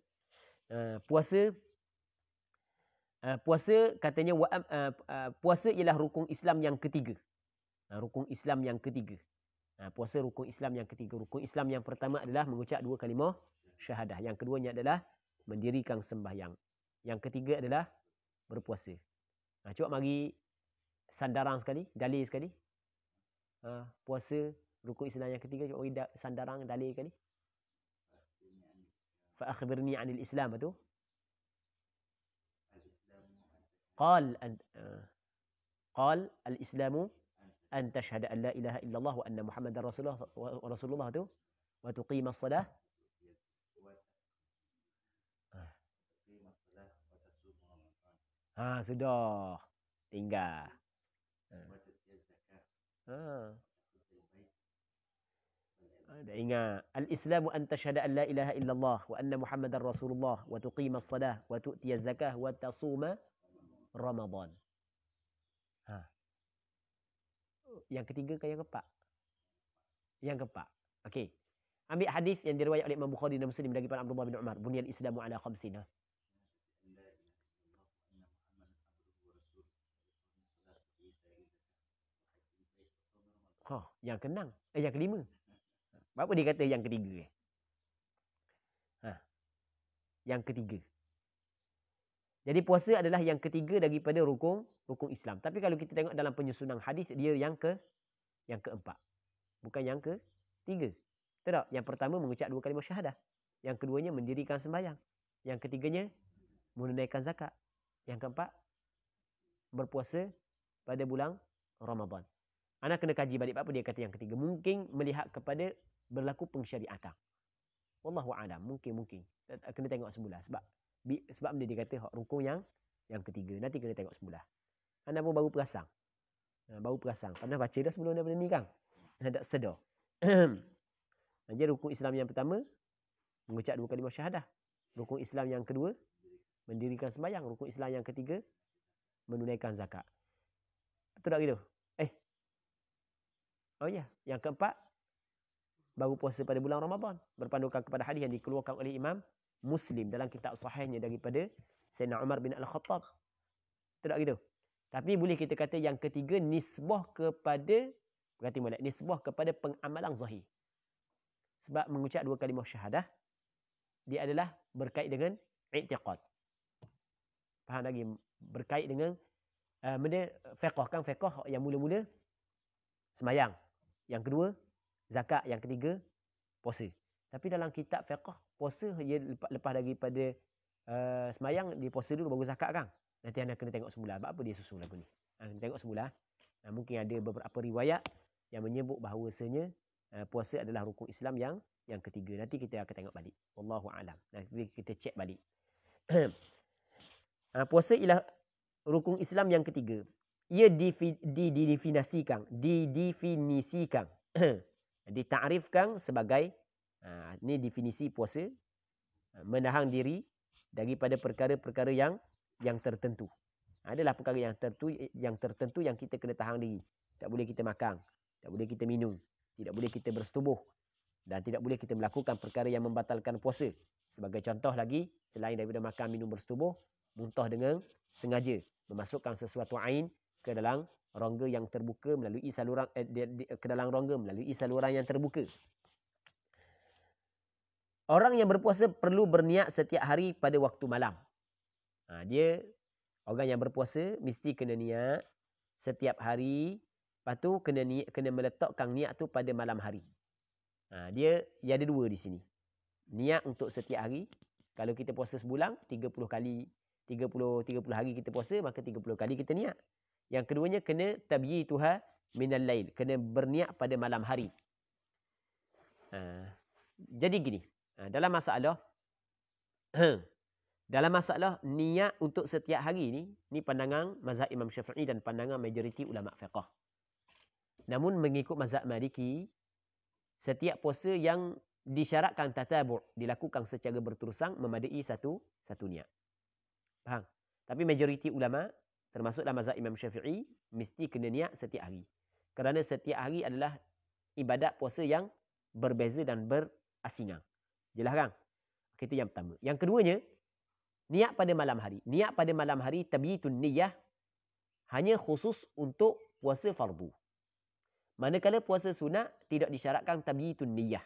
Eh, puasa eh, puasa katanya eh, puasa ialah rukun Islam yang ketiga. rukun Islam yang ketiga. puasa rukun Islam yang ketiga. Rukun Islam yang pertama adalah mengucap dua kalimah syahadah. Yang keduanya adalah mendirikan sembahyang. Yang ketiga adalah berpuasa. Nah, ha, cuba mari sandaran sekali, dalil sekali. Ha, puasa, rukuk Islam yang ketiga, cuba mari sandaran, dalil sekali. Fa'akhbirni anil Islam itu. Qal an, uh, qal al-Islamu an tashhada an la ilaha illallah wa anna Muhammadar Rasulullah wa Rasulullah itu wa tuqima as-salah Ha sudah. Tinggal. Hmm. Ha. Ada ha, ingat al-Islamu an tashhada an la ilaha illallah wa anna Muhammadar Rasulullah wa tuqima as-salah wa tu'ti zakah wa tasuma Ramadhan. Ha. Yang ketiga ke yang keempat? Yang keempat. Okey. Ambil hadis yang diriwayatkan oleh Imam Bukhari dan Muslim dari Ibnu Abdullah bin Umar, bunyi islamu ala khamsina. Oh, yang kenang. Eh, yang kelima. Apa dia kata yang ketiga? Ha. Yang ketiga. Jadi puasa adalah yang ketiga daripada rukun rukun Islam. Tapi kalau kita tengok dalam penyusunan hadis dia yang ke yang keempat. Bukan yang ke tiga. Betul tak? Yang pertama mengucap dua kalimah syahadah. Yang keduanya mendirikan sembahyang. Yang ketiganya menunaikan zakat. Yang keempat berpuasa pada bulan Ramadan. Anak kena kaji balik apa dia kata yang ketiga. Mungkin melihat kepada berlaku pengsyariatan. Wallahu a'lam, mungkin-mungkin. Kena tengok semula sebab bi, sebab benda dia kata hak rukun yang yang ketiga. Nanti kena tengok semula. Anda pun baru perasan. Ha, baru perasan. Pernah baca dah sebelum daripada ni kan? Tak sedar. Jadi rukun Islam yang pertama mengucap dua kalimah syahadah. Rukun Islam yang kedua mendirikan sembahyang. Rukun Islam yang ketiga menunaikan zakat. Betul tak gitu? Oh ya, yang keempat baru puasa pada bulan Ramadan berpandukan kepada hadis yang dikeluarkan oleh Imam Muslim dalam kitab sahihnya daripada Sayyidina Umar bin Al-Khattab. Tidak gitu. Tapi boleh kita kata yang ketiga nisbah kepada berarti molek nisbah kepada pengamalan zahir. Sebab mengucap dua kalimah syahadah dia adalah berkait dengan i'tiqad. Faham lagi berkait dengan uh, benda fiqh kan fiqh yang mula-mula semayang yang kedua, zakat. Yang ketiga, puasa. Tapi dalam kitab fiqah, puasa dia lepas, lepas daripada uh, semayang, dia puasa dulu baru zakat kan. Nanti anda kena tengok semula. Sebab apa dia susun lagu ni? Ha, tengok semula. Ha, ah, mungkin ada beberapa riwayat yang menyebut bahawasanya uh, puasa adalah rukun Islam yang yang ketiga. Nanti kita akan tengok balik. Wallahu a'lam. Nanti kita cek balik. ha, puasa ialah rukun Islam yang ketiga ia didefinisikan, didefinisikan, ditakrifkan sebagai ini ha, definisi puasa ha, menahan diri daripada perkara-perkara yang yang tertentu. Adalah perkara yang tertentu yang tertentu yang kita kena tahan diri. Tak boleh kita makan, tak boleh kita minum, tidak boleh kita bersetubuh dan tidak boleh kita melakukan perkara yang membatalkan puasa. Sebagai contoh lagi, selain daripada makan, minum, bersetubuh, muntah dengan sengaja, memasukkan sesuatu ain ke dalam rongga yang terbuka melalui saluran eh, di, di, ke dalam rongga melalui saluran yang terbuka. Orang yang berpuasa perlu berniat setiap hari pada waktu malam. Ha, dia orang yang berpuasa mesti kena niat setiap hari, lepas tu kena niat kena meletakkan niat tu pada malam hari. Ha, dia, dia ada dua di sini. Niat untuk setiap hari. Kalau kita puasa sebulan 30 kali 30 30 hari kita puasa maka 30 kali kita niat. Yang keduanya kena tabyi tuha minal lail. Kena berniat pada malam hari. Uh, jadi gini. Uh, dalam masalah. dalam masalah niat untuk setiap hari ni. Ni pandangan mazhab Imam Syafi'i dan pandangan majoriti ulama' fiqah. Namun mengikut mazhab Maliki. Setiap puasa yang disyaratkan tatabur. Dilakukan secara berterusan memadai satu satu niat. Faham? Tapi majoriti ulama' Termasuklah mazhab Imam Syafi'i mesti kena niat setiap hari. Kerana setiap hari adalah ibadat puasa yang berbeza dan berasingan. Jelas kan? Itu yang pertama. Yang keduanya, niat pada malam hari. Niat pada malam hari tabiitun niyah hanya khusus untuk puasa fardu. Manakala puasa sunat tidak disyaratkan tabiitun niyah.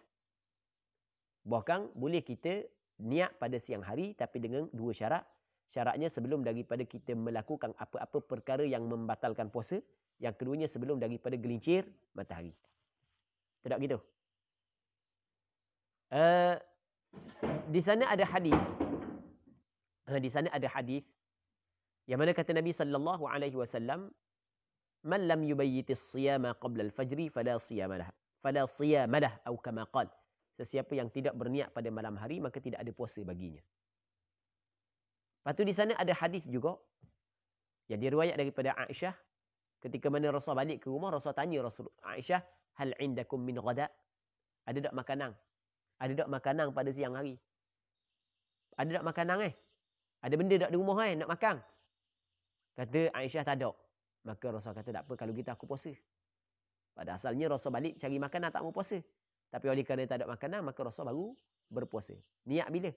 Bahkan boleh kita niat pada siang hari tapi dengan dua syarat syaratnya sebelum daripada kita melakukan apa-apa perkara yang membatalkan puasa yang keduanya sebelum daripada gelincir matahari tidak gitu uh, eh, di sana ada hadis uh, di sana ada hadis yang mana kata Nabi sallallahu alaihi wasallam man lam yubayyit siyama qabla al-fajr fala siyamalah fala siyamalah atau kama qala sesiapa yang tidak berniat pada malam hari maka tidak ada puasa baginya Lepas tu di sana ada hadis juga. Yang diriwayat daripada Aisyah. Ketika mana Rasul balik ke rumah, Rasul tanya Rasul Aisyah. Hal indakum min ghadak? Ada tak makanan? Ada tak makanan pada siang hari? Ada tak makanan eh? Ada benda tak di rumah eh? Nak makan? Kata Aisyah tak ada. Maka Rasul kata tak apa kalau kita aku puasa. Pada asalnya Rasul balik cari makanan tak mau puasa. Tapi oleh kerana tak ada makanan, maka Rasul baru berpuasa. Niat bila?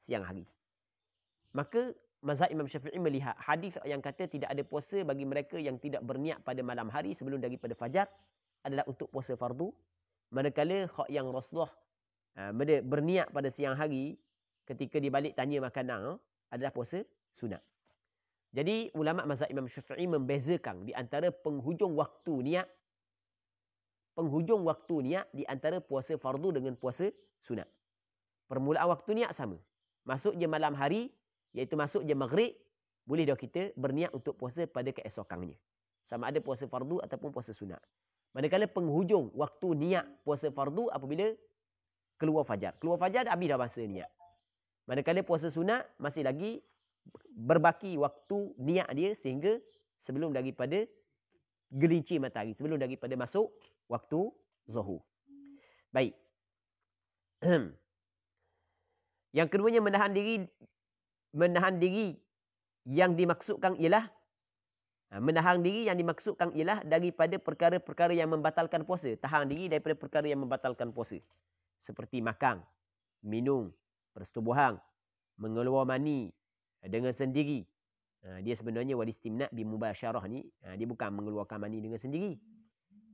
Siang hari. Maka mazhab Imam Syafi'i melihat hadis yang kata tidak ada puasa bagi mereka yang tidak berniat pada malam hari sebelum daripada fajar adalah untuk puasa fardu. Manakala hak yang Rasulullah uh, berniat pada siang hari ketika dibalik tanya makanan uh, adalah puasa sunat. Jadi ulama mazhab Imam Syafi'i membezakan di antara penghujung waktu niat penghujung waktu niat di antara puasa fardu dengan puasa sunat. Permulaan waktu niat sama. Masuk je malam hari iaitu masuk je maghrib boleh dah kita berniat untuk puasa pada keesokannya sama ada puasa fardu ataupun puasa sunat manakala penghujung waktu niat puasa fardu apabila keluar fajar keluar fajar dah habis dah masa niat manakala puasa sunat masih lagi berbaki waktu niat dia sehingga sebelum daripada gelinci matahari sebelum daripada masuk waktu zuhur baik yang keduanya menahan diri menahan diri yang dimaksudkan ialah ha, menahan diri yang dimaksudkan ialah daripada perkara-perkara yang membatalkan puasa. Tahan diri daripada perkara yang membatalkan puasa. Seperti makan, minum, persetubuhan, mengeluar mani ha, dengan sendiri. Ha, dia sebenarnya walistimna' bimubah syarah ni, dia bukan mengeluarkan mani dengan sendiri.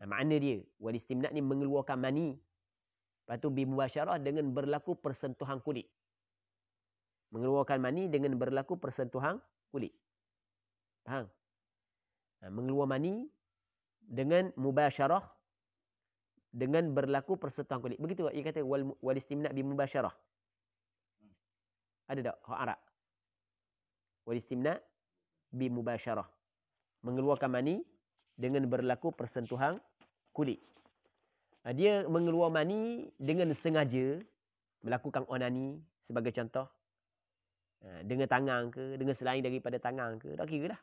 Makna dia, walistimna' ni mengeluarkan mani. Lepas tu bimubah syarah dengan berlaku persentuhan kulit mengeluarkan mani dengan berlaku persentuhan kulit. Faham? Ha, mengeluarkan mani dengan mubasyarah dengan berlaku persentuhan kulit. Begitu dia kata wal wal istimna bi mubasyarah. Ada tak orang Arab? Wal istimna bi mubasyarah. Mengeluarkan mani dengan berlaku persentuhan kulit. Ha, dia mengeluarkan mani dengan sengaja melakukan onani sebagai contoh. Eh, dengan tangan ke, dengan selain daripada tangan ke, tak kira lah.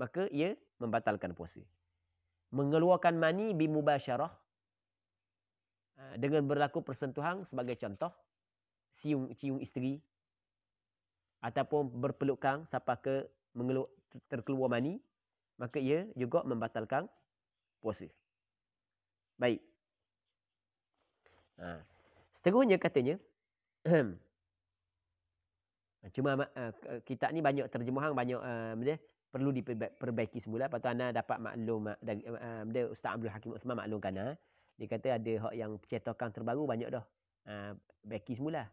Maka ia membatalkan puasa. Mengeluarkan mani bimubasyarah eh, dengan berlaku persentuhan sebagai contoh siung ciung isteri ataupun berpelukan sampai ke mengeluk, terkeluar mani maka ia juga membatalkan puasa. Baik. Ha. Seterusnya katanya Cuma uh, kitab ni banyak terjemahan banyak uh, eh, dia perlu diperbaiki semula lepas tu ana dapat maklum dari uh, dia Ustaz Abdul Hakim Uthman maklumkan ha? dia kata ada hak yang cetakan terbaru banyak dah uh, baiki semula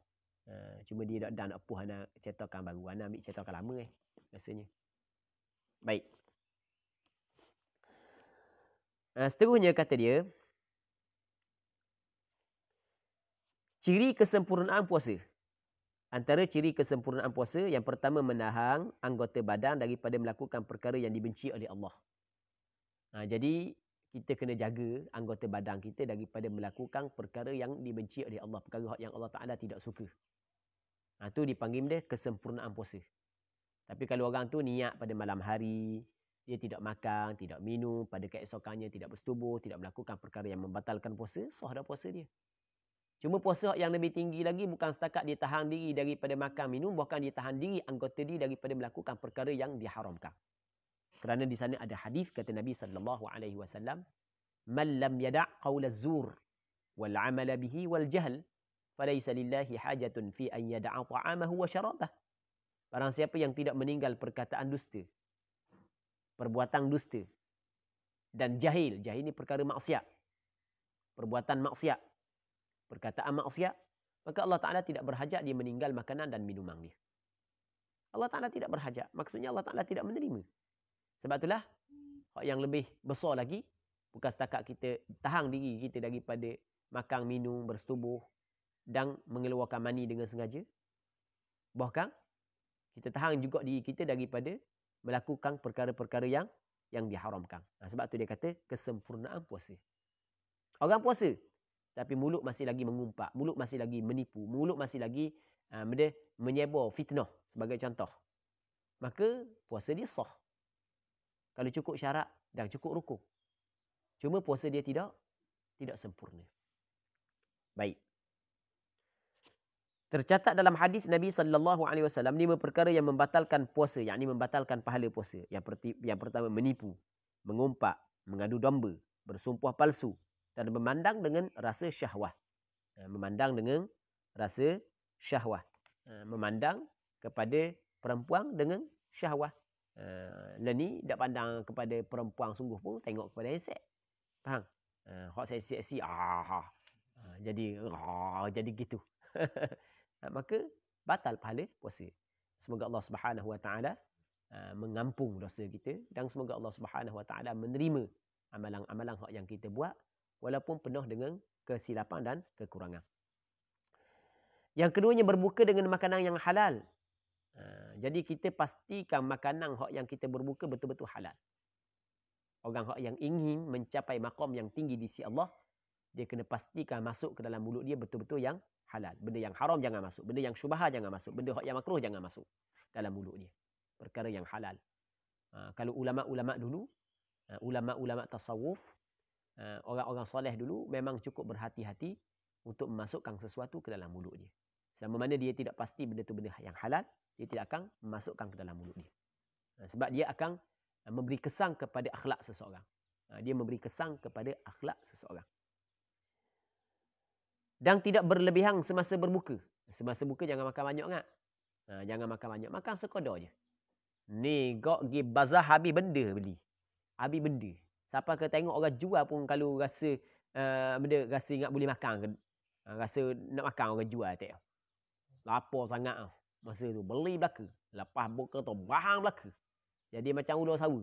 uh, cuma dia dah dan apa ana cetakan baru ana ambil cetakan lama eh ni. baik uh, seterusnya kata dia ciri kesempurnaan puasa Antara ciri kesempurnaan puasa yang pertama menahan anggota badan daripada melakukan perkara yang dibenci oleh Allah. Ha, jadi kita kena jaga anggota badan kita daripada melakukan perkara yang dibenci oleh Allah, perkara yang Allah Taala tidak suka. Ha, tu dipanggil dia kesempurnaan puasa. Tapi kalau orang tu niat pada malam hari, dia tidak makan, tidak minum, pada keesokannya tidak bersetubuh, tidak melakukan perkara yang membatalkan puasa, sah dah puasa dia. Cuma puasa yang lebih tinggi lagi bukan setakat dia tahan diri daripada makan minum, bahkan dia tahan diri anggota diri daripada melakukan perkara yang diharamkan. Kerana di sana ada hadis kata Nabi sallallahu alaihi wasallam, "Man lam yada' qaulaz zur wal 'amal bihi wal jahl, falaysa lillahi hajatun fi an yada'a ta'amahu wa syarabah." Barang siapa yang tidak meninggal perkataan dusta, perbuatan dusta dan jahil, jahil ini perkara maksiat. Perbuatan maksiat perkataan maksiat, maka Allah Ta'ala tidak berhajat dia meninggal makanan dan minuman dia. Allah Ta'ala tidak berhajat. Maksudnya Allah Ta'ala tidak menerima. Sebab itulah, yang lebih besar lagi, bukan setakat kita tahan diri kita daripada makan, minum, bersetubuh, dan mengeluarkan mani dengan sengaja. Bahkan, kita tahan juga diri kita daripada melakukan perkara-perkara yang yang diharamkan. Nah, ha, sebab tu dia kata kesempurnaan puasa. Orang puasa tapi mulut masih lagi mengumpat, mulut masih lagi menipu, mulut masih lagi uh, ah, menyebar fitnah sebagai contoh. Maka puasa dia sah. Kalau cukup syarat dan cukup rukun. Cuma puasa dia tidak tidak sempurna. Baik. Tercatat dalam hadis Nabi sallallahu alaihi wasallam lima perkara yang membatalkan puasa, yakni membatalkan pahala puasa. Yang, perti, yang pertama menipu, mengumpat, mengadu domba, bersumpah palsu, dan memandang dengan rasa syahwah. Eh, memandang dengan rasa syahwah. Eh, memandang kepada perempuan dengan syahwah. Eh, Leni lah tak pandang kepada perempuan sungguh pun, tengok kepada insek. Faham? Hak saya seksi ah, ah. Jadi, ah, jadi gitu. Maka, batal pahala puasa. Semoga Allah Subhanahu Wa Taala mengampung dosa kita dan semoga Allah Subhanahu Wa Taala menerima amalan-amalan hak yang kita buat walaupun penuh dengan kesilapan dan kekurangan. Yang keduanya berbuka dengan makanan yang halal. Ha, jadi kita pastikan makanan hak yang kita berbuka betul-betul halal. Orang hak yang ingin mencapai makam yang tinggi di sisi Allah, dia kena pastikan masuk ke dalam mulut dia betul-betul yang halal. Benda yang haram jangan masuk, benda yang syubhat jangan masuk, benda hak yang makruh jangan masuk dalam mulut dia. Perkara yang halal. Ha, kalau ulama-ulama dulu, ha, ulama-ulama tasawuf, Eh, orang-orang soleh dulu memang cukup berhati-hati untuk memasukkan sesuatu ke dalam mulut dia. Selama mana dia tidak pasti benda itu benda yang halal, dia tidak akan memasukkan ke dalam mulut dia. Eh, sebab dia akan eh, memberi kesan kepada akhlak seseorang. Dia memberi kesan kepada akhlak seseorang. Dan tidak berlebihan semasa berbuka. Semasa buka jangan makan banyak ngak. jangan makan banyak. Makan sekadar saja. Ni, kau pergi bazar habis benda beli. Habis benda. Siapa ke tengok orang jual pun kalau rasa uh, benda rasa ingat boleh makan ke. Uh, rasa nak makan orang jual tak. Lapar sangat ah. Masa tu beli belaka. Lepas buka tu bahang belaka. Jadi macam ular sawa.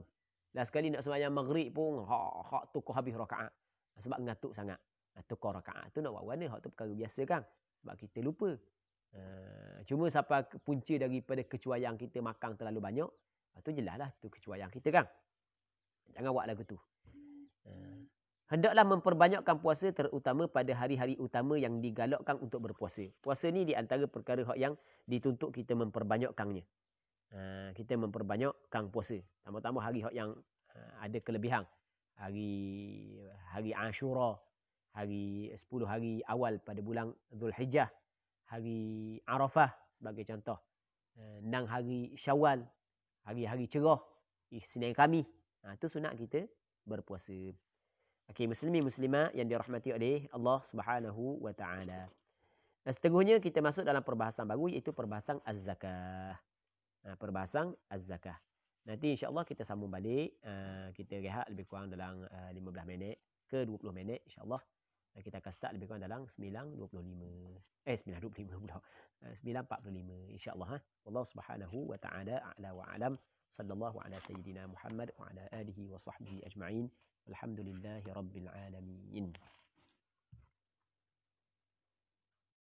Last sekali nak semayang maghrib pun hak hak tukar habis rakaat. Sebab ngantuk sangat. Nak tukar rakaat tu nak buat warna. Hak tu perkara biasa kan. Sebab kita lupa. Uh, cuma siapa punca daripada kecuaian kita makan terlalu banyak. Itu ah, jelas lah. Itu kecuaian kita kan. Jangan buat lagu tu. Hmm. Hendaklah memperbanyakkan puasa terutama pada hari-hari utama yang digalakkan untuk berpuasa. Puasa ni di antara perkara hak yang dituntut kita memperbanyakkannya. Uh, kita memperbanyakkan puasa. Tambah-tambah hari hak yang uh, ada kelebihan. Hari hari Ashura, hari 10 hari awal pada bulan Zulhijjah, hari Arafah sebagai contoh. Uh, eh, 6 hari Syawal, hari-hari cerah, Isnin eh, kami, Ah ha, uh, tu sunat kita berpuasa. Okey, muslimi muslimat yang dirahmati oleh Allah Subhanahu wa taala. Seterusnya kita masuk dalam perbahasan baru iaitu perbahasan az-zakah. Nah, ha, perbahasan az-zakah. Nanti insya-Allah kita sambung balik, ha, kita rehat lebih kurang dalam 15 ha, minit ke 20 minit insya-Allah. Kita akan start lebih kurang dalam 9.25. Eh, 9.25 pula. 9.45 insya-Allah. Allah Subhanahu wa taala a'la wa a'lam. صلى الله على سيدنا محمد وعلى آله وصحبه أجمعين والحمد لله رب العالمين